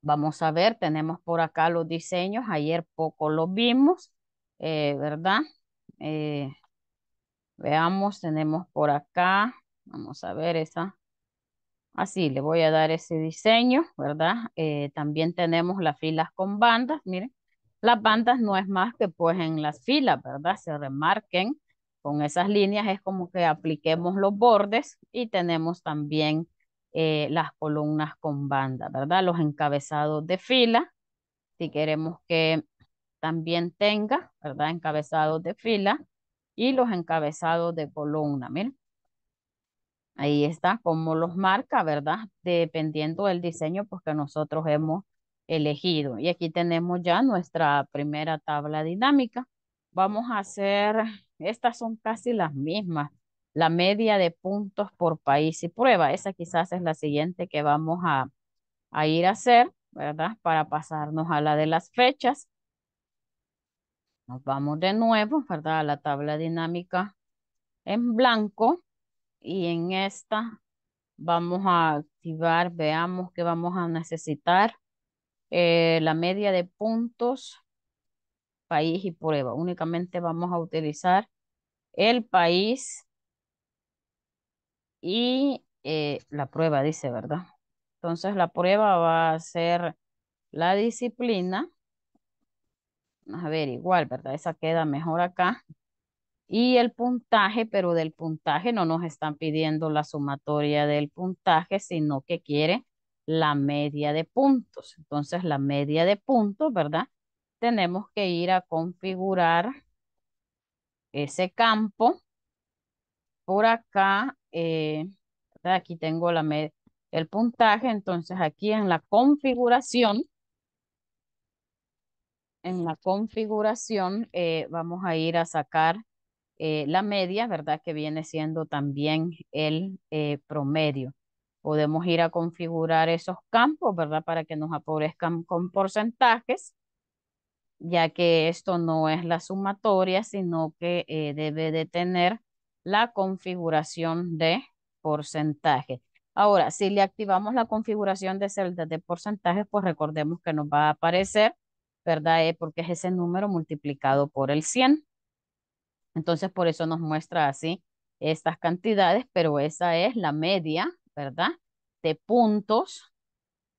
S1: Vamos a ver, tenemos por acá los diseños, ayer poco los vimos, eh, ¿verdad? Eh, veamos, tenemos por acá, vamos a ver esa. Así, ah, le voy a dar ese diseño, ¿verdad? Eh, también tenemos las filas con bandas, miren las bandas no es más que pues en las filas, ¿verdad? Se remarquen con esas líneas, es como que apliquemos los bordes y tenemos también eh, las columnas con banda, ¿verdad? Los encabezados de fila, si queremos que también tenga, ¿verdad? Encabezados de fila y los encabezados de columna, miren. Ahí está como los marca, ¿verdad? Dependiendo del diseño pues que nosotros hemos elegido. Y aquí tenemos ya nuestra primera tabla dinámica. Vamos a hacer, estas son casi las mismas, la media de puntos por país y prueba. Esa quizás es la siguiente que vamos a, a ir a hacer, ¿verdad? Para pasarnos a la de las fechas. Nos vamos de nuevo, ¿verdad? A la tabla dinámica en blanco. Y en esta vamos a activar, veamos que vamos a necesitar eh, la media de puntos, país y prueba. Únicamente vamos a utilizar el país y eh, la prueba, dice, ¿verdad? Entonces la prueba va a ser la disciplina. A ver, igual, ¿verdad? Esa queda mejor acá. Y el puntaje, pero del puntaje no nos están pidiendo la sumatoria del puntaje, sino que quiere la media de puntos. Entonces, la media de puntos, ¿verdad? Tenemos que ir a configurar ese campo. Por acá, eh, aquí tengo la el puntaje, entonces aquí en la configuración, en la configuración eh, vamos a ir a sacar eh, la media, ¿verdad? Que viene siendo también el promedio podemos ir a configurar esos campos, ¿verdad? Para que nos aparezcan con porcentajes, ya que esto no es la sumatoria, sino que eh, debe de tener la configuración de porcentaje. Ahora, si le activamos la configuración de celdas de porcentajes, pues recordemos que nos va a aparecer, ¿verdad? Eh, porque es ese número multiplicado por el 100. Entonces, por eso nos muestra así estas cantidades, pero esa es la media ¿verdad? De puntos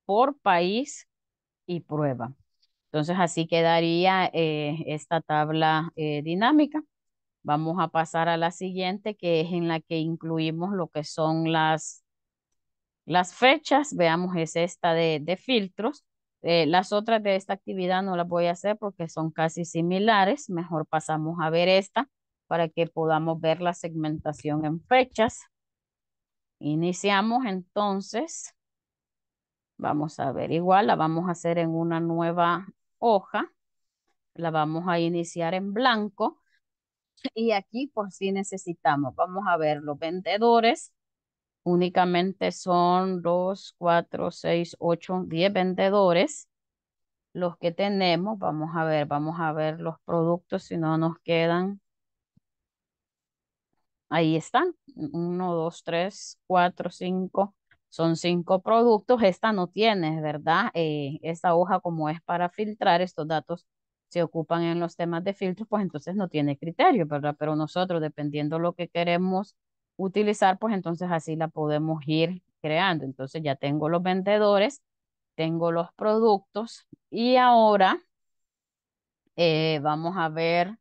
S1: por país y prueba. Entonces así quedaría eh, esta tabla eh, dinámica. Vamos a pasar a la siguiente, que es en la que incluimos lo que son las, las fechas. Veamos, es esta de, filtros. Eh, las otras de esta actividad no las voy a hacer porque son casi similares. Mejor pasamos a ver esta para que podamos ver la segmentación en fechas. Iniciamos entonces. Vamos a ver, igual la vamos a hacer en una nueva hoja. La vamos a iniciar en blanco. Y aquí por si necesitamos, vamos a ver, los vendedores únicamente son 2, 4, 6, 8, 10 vendedores. Los que tenemos, vamos a ver, vamos a ver los productos, si no nos quedan ahí están. Uno, dos, tres, cuatro, cinco. Son cinco productos. Esta no tiene, ¿verdad? Eh, esta hoja como es para filtrar estos datos se ocupan en los temas de filtros, pues entonces no tiene criterio, ¿verdad? Pero nosotros, dependiendo lo que queremos utilizar, pues entonces así la podemos ir creando. Entonces ya tengo los vendedores, tengo los productos y ahora eh, vamos a ver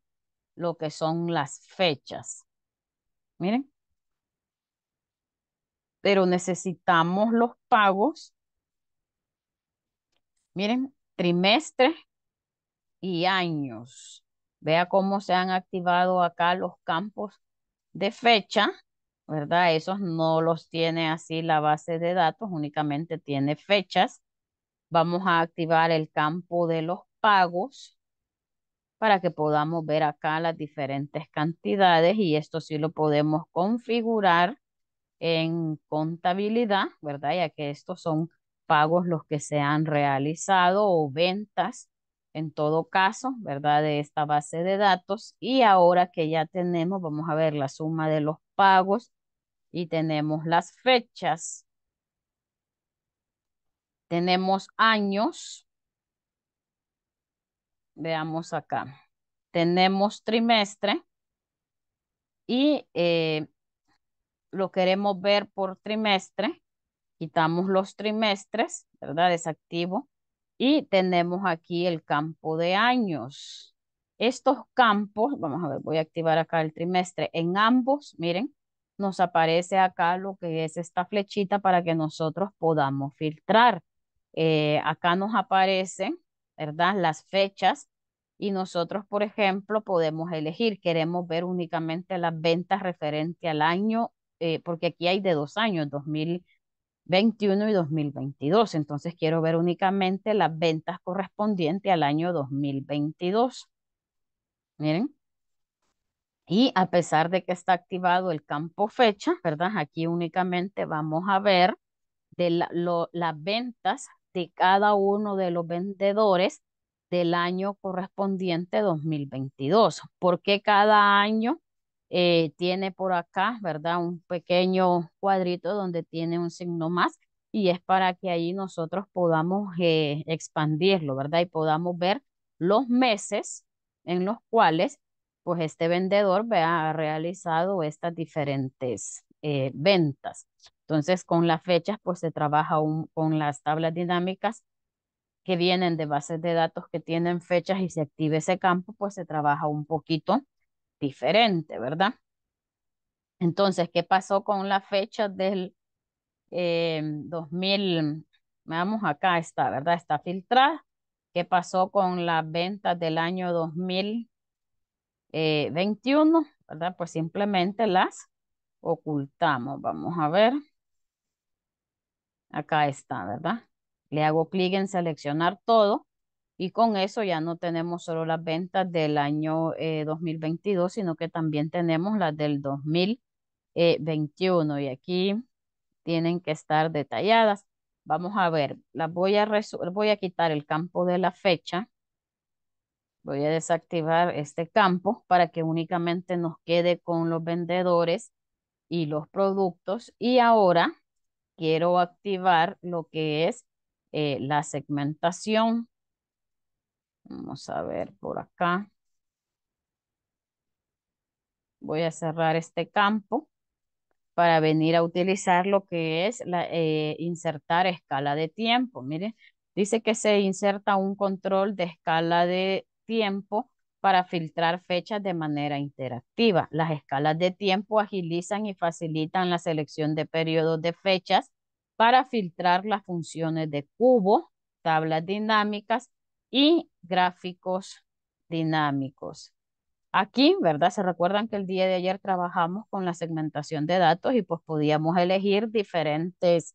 S1: lo que son las fechas. Miren. Pero necesitamos los pagos. Miren, trimestre y años. Vea cómo se han activado acá los campos de fecha, ¿verdad? Esos no los tiene así la base de datos, únicamente tiene fechas. Vamos a activar el campo de los pagos para que podamos ver acá las diferentes cantidades y esto sí lo podemos configurar en contabilidad, ¿verdad? Ya que estos son pagos los que se han realizado o ventas en todo caso, ¿verdad? De esta base de datos. Y ahora que ya tenemos, vamos a ver la suma de los pagos y tenemos las fechas. Tenemos años, Veamos acá. Tenemos trimestre y eh, lo queremos ver por trimestre. Quitamos los trimestres, ¿verdad? Desactivo. Y tenemos aquí el campo de años. Estos campos, vamos a ver, voy a activar acá el trimestre. En ambos, miren, nos aparece acá lo que es esta flechita para que nosotros podamos filtrar. Eh, acá nos aparecen ¿verdad? Las fechas. Y nosotros, por ejemplo, podemos elegir, queremos ver únicamente las ventas referente al año, eh, porque aquí hay de dos años, 2021 y 2022. Entonces quiero ver únicamente las ventas correspondientes al año 2022. Miren. Y a pesar de que está activado el campo fecha, ¿verdad? Aquí únicamente vamos a ver de las ventas de cada uno de los vendedores del año correspondiente 2022. porque cada año eh, tiene por acá, verdad, un pequeño cuadrito donde tiene un signo más? Y es para que ahí nosotros podamos eh, expandirlo, ¿verdad? Y podamos ver los meses en los cuales pues este vendedor ha realizado estas diferentes eh, ventas. Entonces, con las fechas, pues se trabaja con las tablas dinámicas que vienen de bases de datos que tienen fechas y se activa ese campo, pues se trabaja un poquito diferente, ¿verdad? Entonces, ¿qué pasó con la fecha del 2000? Em, Vamos, acá está, ¿verdad? Está filtrada. ¿Qué pasó con las ventas del año 2021? Eh, ¿Verdad? Pues simplemente las ocultamos. Vamos a ver. Acá está, ¿verdad? Le hago clic en seleccionar todo y con eso ya no tenemos solo las ventas del año 2022, eh, sino que también tenemos las del 2021 eh, y aquí tienen que estar detalladas. Vamos a ver, las voy a, voy a quitar el campo de la fecha. Voy a desactivar este campo para que únicamente nos quede con los vendedores y los productos. Y ahora quiero activar lo que es eh, la segmentación. Vamos a ver por acá. Voy a cerrar este campo para venir a utilizar lo que es la, eh, insertar escala de tiempo. Mire, dice que se inserta un control de escala de tiempo para filtrar fechas de manera interactiva. Las escalas de tiempo agilizan y facilitan la selección de periodos de fechas para filtrar las funciones de cubo, tablas dinámicas y gráficos dinámicos. Aquí, ¿verdad? Se recuerdan que el día de ayer trabajamos con la segmentación de datos y pues podíamos elegir diferentes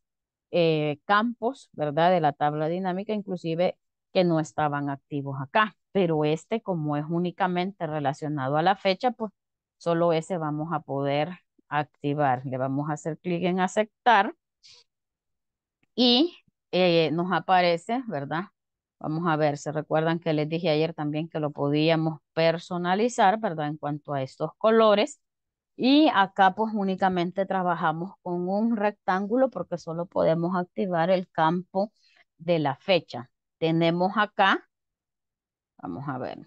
S1: eh, campos, ¿verdad? De la tabla dinámica, inclusive que no estaban activos acá. Pero este, como es únicamente relacionado a la fecha, pues solo ese vamos a poder activar. Le vamos a hacer clic en aceptar y eh, nos aparece, ¿verdad? Vamos a ver, se recuerdan que les dije ayer también que lo podíamos personalizar, ¿verdad? En cuanto a estos colores. Y acá pues únicamente trabajamos con un rectángulo porque solo podemos activar el campo de la fecha. Tenemos acá, vamos a ver,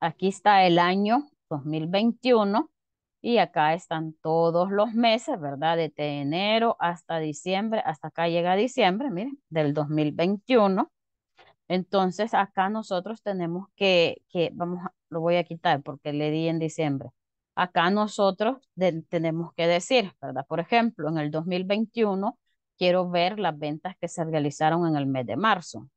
S1: aquí está el año 2021 y acá están todos los meses, ¿verdad? Desde enero hasta diciembre, hasta acá llega diciembre, miren, del 2021. Entonces acá nosotros tenemos que, que vamos, lo voy a quitar porque le di en diciembre. Acá nosotros tenemos que decir, ¿verdad? Por ejemplo, en el 2021 quiero ver las ventas que se realizaron en el mes de marzo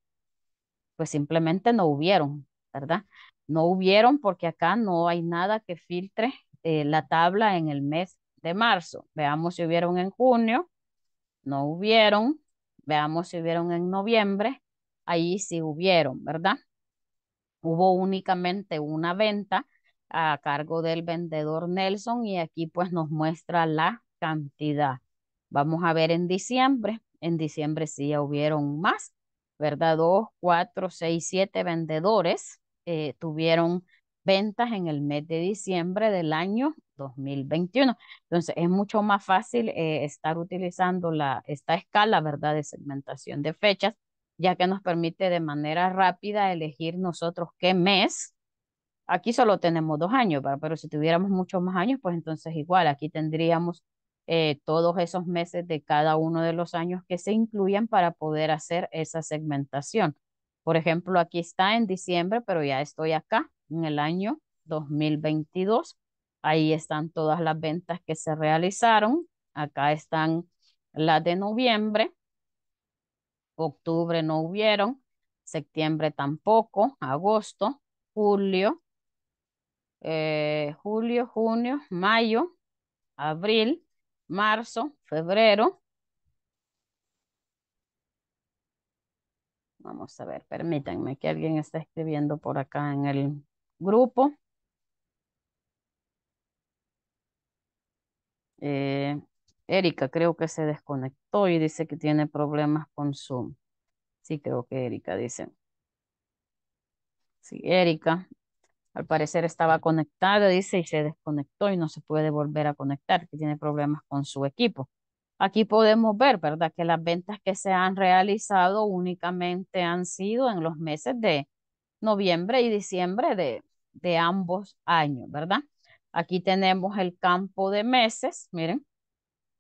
S1: pues simplemente no hubieron, ¿verdad? No hubieron porque acá no hay nada que filtre eh, la tabla en el mes de marzo. Veamos si hubieron en junio, no hubieron. Veamos si hubieron en noviembre, ahí sí hubieron, ¿verdad? Hubo únicamente una venta a cargo del vendedor Nelson y aquí pues nos muestra la cantidad. Vamos a ver en diciembre. En diciembre sí ya hubieron más ¿verdad? Dos, cuatro, seis, siete vendedores eh, tuvieron ventas en el mes de diciembre del año 2021. Entonces, es mucho más fácil eh, estar utilizando la, esta escala, ¿verdad?, de segmentación de fechas, ya que nos permite de manera rápida elegir nosotros qué mes. Aquí solo tenemos dos años, ¿verdad? pero si tuviéramos muchos más años, pues entonces igual, aquí tendríamos eh, todos esos meses de cada uno de los años que se incluyen para poder hacer esa segmentación. Por ejemplo, aquí está en diciembre, pero ya estoy acá en el año 2022. Ahí están todas las ventas que se realizaron. Acá están las de noviembre. Octubre no hubieron. Septiembre tampoco. Agosto, julio, eh, julio, junio, mayo, abril, marzo, febrero. Vamos a ver, permítanme que alguien está escribiendo por acá en el grupo. Eh, Erika creo que se desconectó y dice que tiene problemas con Zoom. Sí, creo que Erika dice. Sí, Erika, al parecer estaba conectada, dice, y se desconectó y no se puede volver a conectar, que tiene problemas con su equipo. Aquí podemos ver, ¿verdad? Que las ventas que se han realizado únicamente han sido en los meses de noviembre y diciembre de, de ambos años, ¿verdad? Aquí tenemos el campo de meses, miren.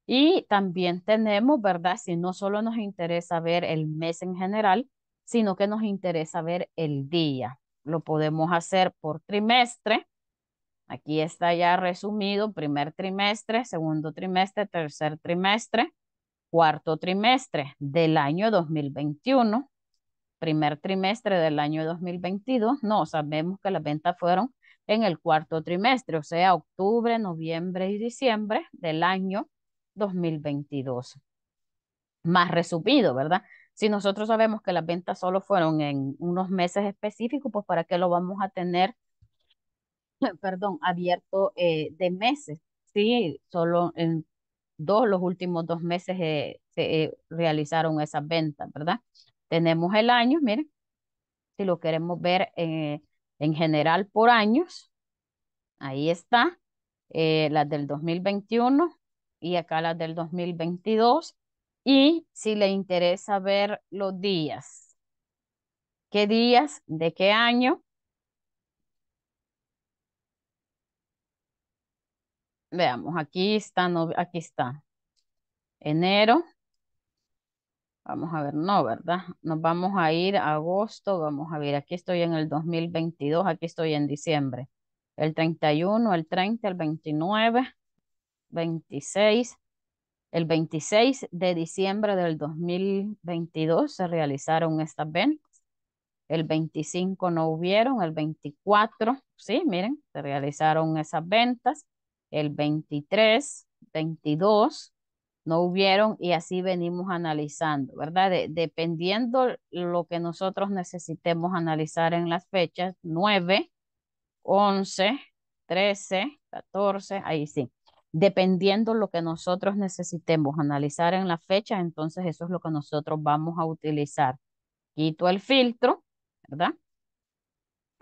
S1: Y también tenemos, ¿verdad? Si no solo nos interesa ver el mes en general, sino que nos interesa ver el día, lo podemos hacer por trimestre. Aquí está ya resumido, primer trimestre, segundo trimestre, tercer trimestre, cuarto trimestre del año 2021, primer trimestre del año 2022. No, sabemos que las ventas fueron en el cuarto trimestre, o sea, octubre, noviembre y diciembre del año 2022. Más resumido, ¿verdad? Si nosotros sabemos que las ventas solo fueron en unos meses específicos, pues ¿para qué lo vamos a tener, perdón, abierto eh, de meses? Sí, solo en dos, los últimos dos meses eh, se eh, realizaron esas ventas, ¿verdad? Tenemos el año, miren, si lo queremos ver en general por años, ahí está, las del 2021 y acá las del 2022 y si le interesa ver los días, ¿qué días? ¿De qué año? Veamos, aquí está, no, aquí está. Enero. Vamos a ver, no, ¿verdad? Nos vamos a ir a agosto, vamos a ver, aquí estoy en el 2022, aquí estoy en diciembre. El 31, el 30, el 29, 26, el 26 de diciembre del 2022 se realizaron estas ventas. El 25 no hubieron, el 24, sí, miren, se realizaron esas ventas. El 23, 22 no hubieron y así venimos analizando, ¿verdad? dependiendo lo que nosotros necesitemos analizar en las fechas, 9, 11, 13, 14, ahí sí dependiendo lo que nosotros necesitemos analizar en la fecha, entonces eso es lo que nosotros vamos a utilizar. Quito el filtro, ¿verdad?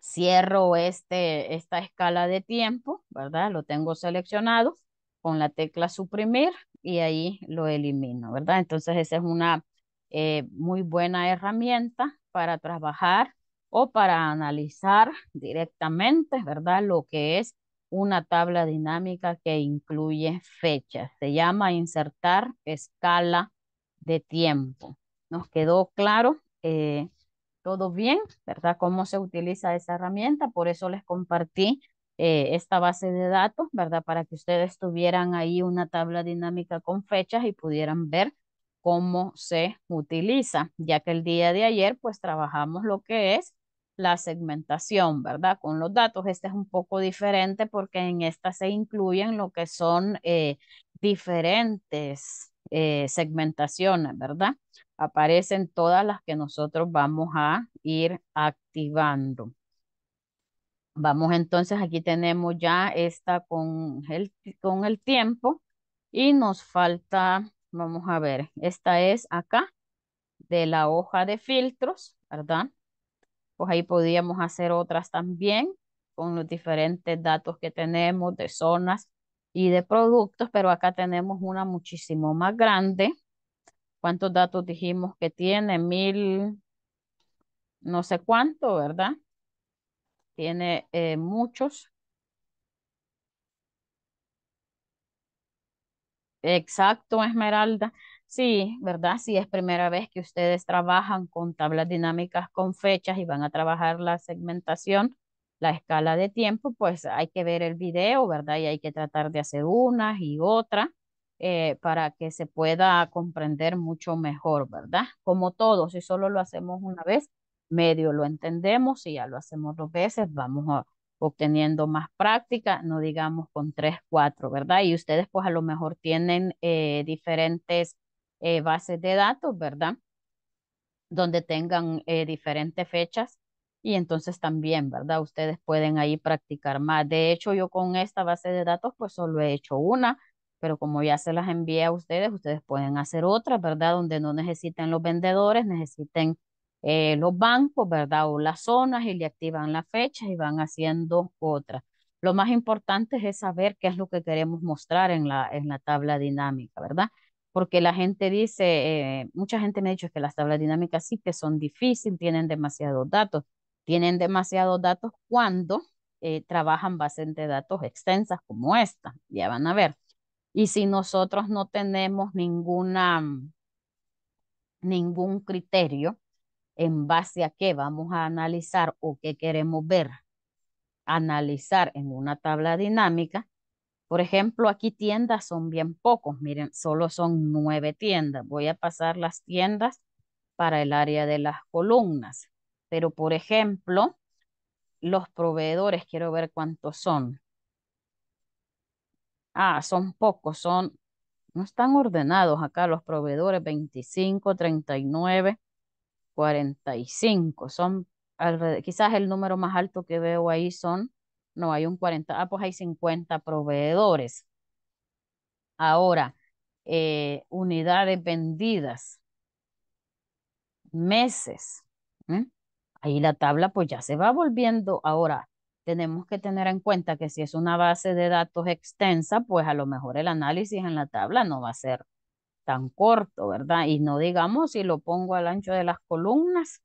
S1: Cierro este, esta escala de tiempo, ¿verdad? Lo tengo seleccionado con la tecla suprimir y ahí lo elimino, ¿verdad? Entonces esa es una eh, muy buena herramienta para trabajar o para analizar directamente, ¿verdad? Lo que es una tabla dinámica que incluye fechas. Se llama insertar escala de tiempo. ¿Nos quedó claro? Eh, ¿Todo bien? ¿Verdad? ¿Cómo se utiliza esa herramienta? Por eso les compartí eh, esta base de datos, ¿verdad? Para que ustedes tuvieran ahí una tabla dinámica con fechas y pudieran ver cómo se utiliza, ya que el día de ayer pues trabajamos lo que es la segmentación, ¿verdad? Con los datos, este es un poco diferente porque en esta se incluyen lo que son eh, diferentes eh, segmentaciones, ¿verdad? Aparecen todas las que nosotros vamos a ir activando. Vamos entonces, aquí tenemos ya esta con con el tiempo y nos falta, vamos a ver, esta es acá de la hoja de filtros, ¿verdad? pues ahí podíamos hacer otras también con los diferentes datos que tenemos de zonas y de productos, pero acá tenemos una muchísimo más grande. ¿Cuántos datos dijimos que tiene? Mil, no sé cuánto, ¿verdad? Tiene eh, muchos. Exacto, Esmeralda. Sí, ¿verdad? Si es primera vez que ustedes trabajan con tablas dinámicas con fechas y van a trabajar la segmentación, la escala de tiempo, pues hay que ver el video, ¿verdad? Y hay que tratar de hacer una y otra eh, para que se pueda comprender mucho mejor, ¿verdad? Como todo, si solo lo hacemos una vez, medio lo entendemos, si ya lo hacemos dos veces, vamos obteniendo más práctica, no digamos con tres, cuatro, ¿verdad? Y ustedes pues a lo mejor tienen eh, diferentes eh, bases de datos, ¿verdad? Donde tengan eh, diferentes fechas y entonces también, ¿verdad? Ustedes pueden ahí practicar más. De hecho, yo con esta base de datos pues solo he hecho una, pero como ya se las envié a ustedes, ustedes pueden hacer otra, ¿verdad? Donde no necesiten los vendedores, necesiten eh, los bancos, ¿verdad? O las zonas y le activan las fechas y van haciendo otras. Lo más importante es saber qué es lo que queremos mostrar en la, en la tabla dinámica, ¿verdad? porque la gente dice, eh, mucha gente me ha dicho que las tablas dinámicas sí que son difíciles, tienen demasiados datos. Tienen demasiados datos cuando eh, trabajan bases de datos extensas como esta, ya van a ver. Y si nosotros no tenemos ninguna, mm, ningún criterio en base a qué vamos a analizar o qué queremos ver, analizar en una tabla dinámica, por ejemplo, aquí tiendas son bien pocos, miren, solo son nueve tiendas. Voy a pasar las tiendas para el área de las columnas. Pero, por ejemplo, los proveedores, quiero ver cuántos son. Ah, son pocos, son, no están ordenados acá los proveedores, 25, 39, 45. Son, quizás el número más alto que veo ahí son no hay un 40, ah, pues hay 50 proveedores. Ahora, eh, unidades vendidas, meses. Ahí la tabla pues ya se va volviendo. Ahora, tenemos que tener en cuenta que si es una base de datos extensa, pues a lo mejor el análisis en la tabla no va a ser tan corto, ¿verdad? Y no digamos si lo pongo al ancho de las columnas,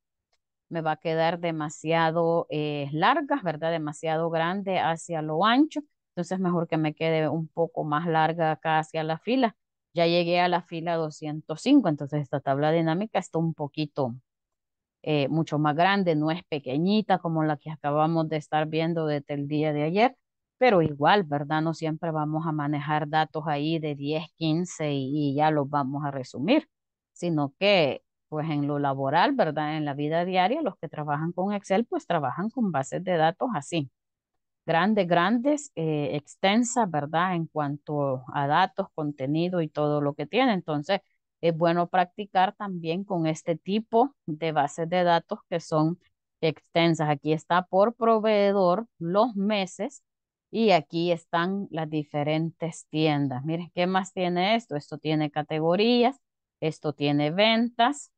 S1: me va a quedar demasiado eh, larga, ¿verdad? Demasiado grande hacia lo ancho. Entonces mejor que me quede un poco más larga acá hacia la fila. Ya llegué a la fila 205, entonces esta tabla dinámica está un poquito, eh, mucho más grande, no es pequeñita como la que acabamos de estar viendo desde el día de ayer, pero igual, ¿verdad? No siempre vamos a manejar datos ahí de 10, 15 y ya los vamos a resumir, sino que pues en lo laboral, ¿verdad? En la vida diaria, los que trabajan con Excel, pues trabajan con bases de datos así, grandes, grandes, eh, extensas, ¿verdad? En cuanto a datos, contenido y todo lo que tiene. Entonces, es bueno practicar también con este tipo de bases de datos que son extensas. Aquí está por proveedor los meses y aquí están las diferentes tiendas. Miren, ¿qué más tiene esto? Esto tiene categorías, esto tiene ventas,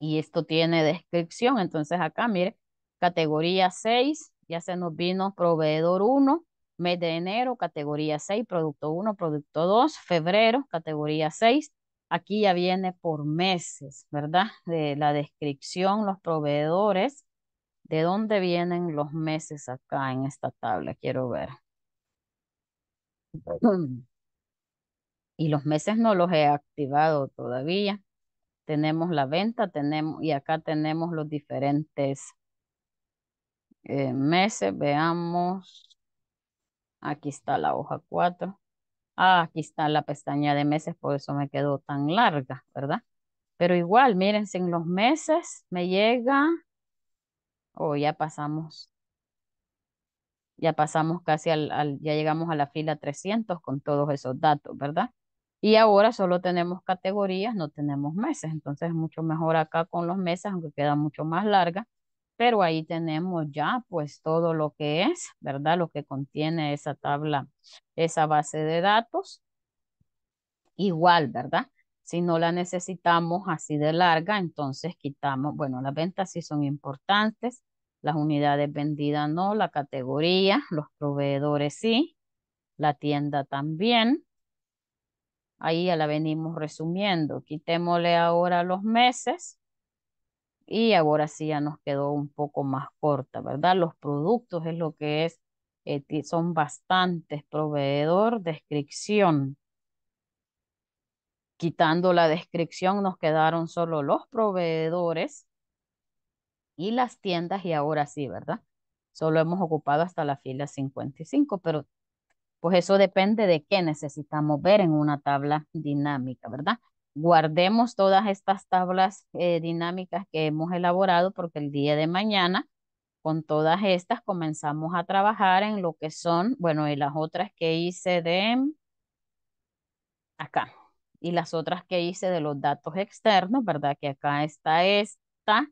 S1: y esto tiene descripción. Entonces acá, mire, categoría 6, ya se nos vino proveedor 1, mes de enero, categoría 6, producto 1, producto 2, febrero, categoría 6. Aquí ya viene por meses, ¿verdad? De la descripción, los proveedores, de dónde vienen los meses acá en esta tabla, quiero ver. Y los meses no los he activado todavía tenemos la venta, tenemos, y acá tenemos los diferentes eh, meses, veamos, aquí está la hoja 4, ah, aquí está la pestaña de meses, por eso me quedó tan larga, ¿verdad? Pero igual, miren, en los meses me llega, o oh, ya pasamos, ya pasamos casi al, al, ya llegamos a la fila 300 con todos esos datos, ¿verdad? Y ahora solo tenemos categorías, no tenemos meses, entonces es mucho mejor acá con los meses, aunque queda mucho más larga, pero ahí tenemos ya pues todo lo que es, ¿verdad? Lo que contiene esa tabla, esa base de datos. Igual, ¿verdad? Si no la necesitamos así de larga, entonces quitamos, bueno, las ventas sí son importantes, las unidades vendidas no, la categoría, los proveedores sí, la tienda también, Ahí ya la venimos resumiendo. Quitémosle ahora los meses y ahora sí ya nos quedó un poco más corta, ¿verdad? Los productos es lo que es, eh, son bastantes, proveedor, descripción. Quitando la descripción nos quedaron solo los proveedores y las tiendas y ahora sí, ¿verdad? Solo hemos ocupado hasta la fila 55, pero pues eso depende de qué necesitamos ver en una tabla dinámica, ¿verdad? Guardemos todas estas tablas eh, dinámicas que hemos elaborado porque el día de mañana con todas estas comenzamos a trabajar en lo que son, bueno, y las otras que hice de acá, y las otras que hice de los datos externos, ¿verdad? Que acá está esta,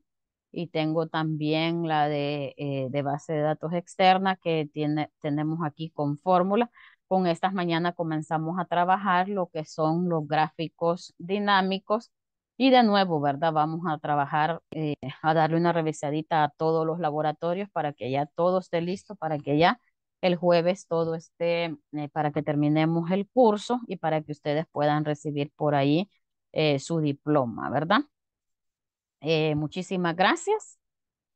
S1: y tengo también la eh, de, base de datos externa que tiene, tenemos aquí con fórmula. Con estas mañana comenzamos a trabajar lo que son los gráficos dinámicos y de nuevo, ¿verdad? Vamos a trabajar, eh, a darle una revisadita a todos los laboratorios para que ya todo esté listo, para que ya el jueves todo esté, eh, para que terminemos el curso y para que ustedes puedan recibir por ahí su diploma, ¿verdad? Eh, muchísimas gracias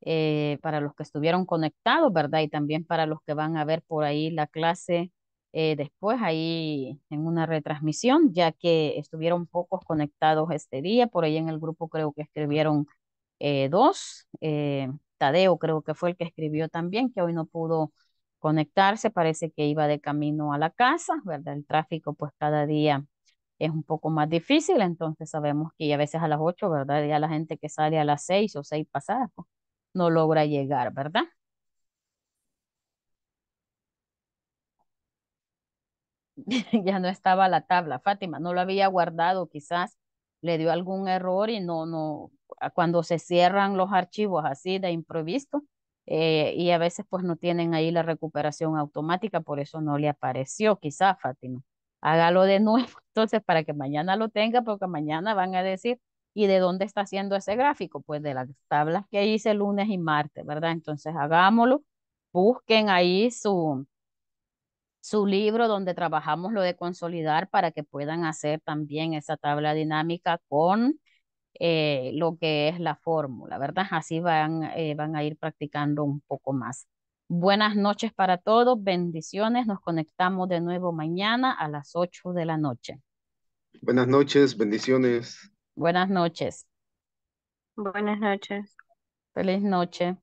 S1: eh, para los que estuvieron conectados, ¿verdad? Y también para los que van a ver por ahí la clase eh, después, ahí en una retransmisión, ya que estuvieron pocos conectados este día. Por ahí en el grupo creo que escribieron eh, dos. Tadeo creo que fue el que escribió también, que hoy no pudo conectarse, parece que iba de camino a la casa, ¿verdad? El tráfico pues cada día es un poco más difícil, entonces sabemos que a veces a las 8, ¿verdad? Ya la gente que sale a las 6 o 6 pasadas pues, no logra llegar, ¿verdad? ya no estaba la tabla, Fátima, no lo había guardado, quizás le dio algún error y no, no, cuando se cierran los archivos así de improviso, eh, y a veces pues no tienen ahí la recuperación automática, por eso no le apareció, quizás, Fátima hágalo de nuevo, entonces para que mañana lo tenga, porque mañana van a decir, ¿y de dónde está haciendo ese gráfico? Pues de las tablas que hice lunes y martes, ¿verdad? Entonces hagámoslo, busquen ahí su, su libro donde trabajamos lo de consolidar para que puedan hacer también esa tabla dinámica con eh, lo que es la fórmula, ¿verdad? Así van, eh, van a ir practicando un poco más. Buenas noches para todos, bendiciones. Nos conectamos de nuevo mañana a las ocho de la noche. Buenas noches, bendiciones. Buenas noches. Buenas noches. Feliz noche.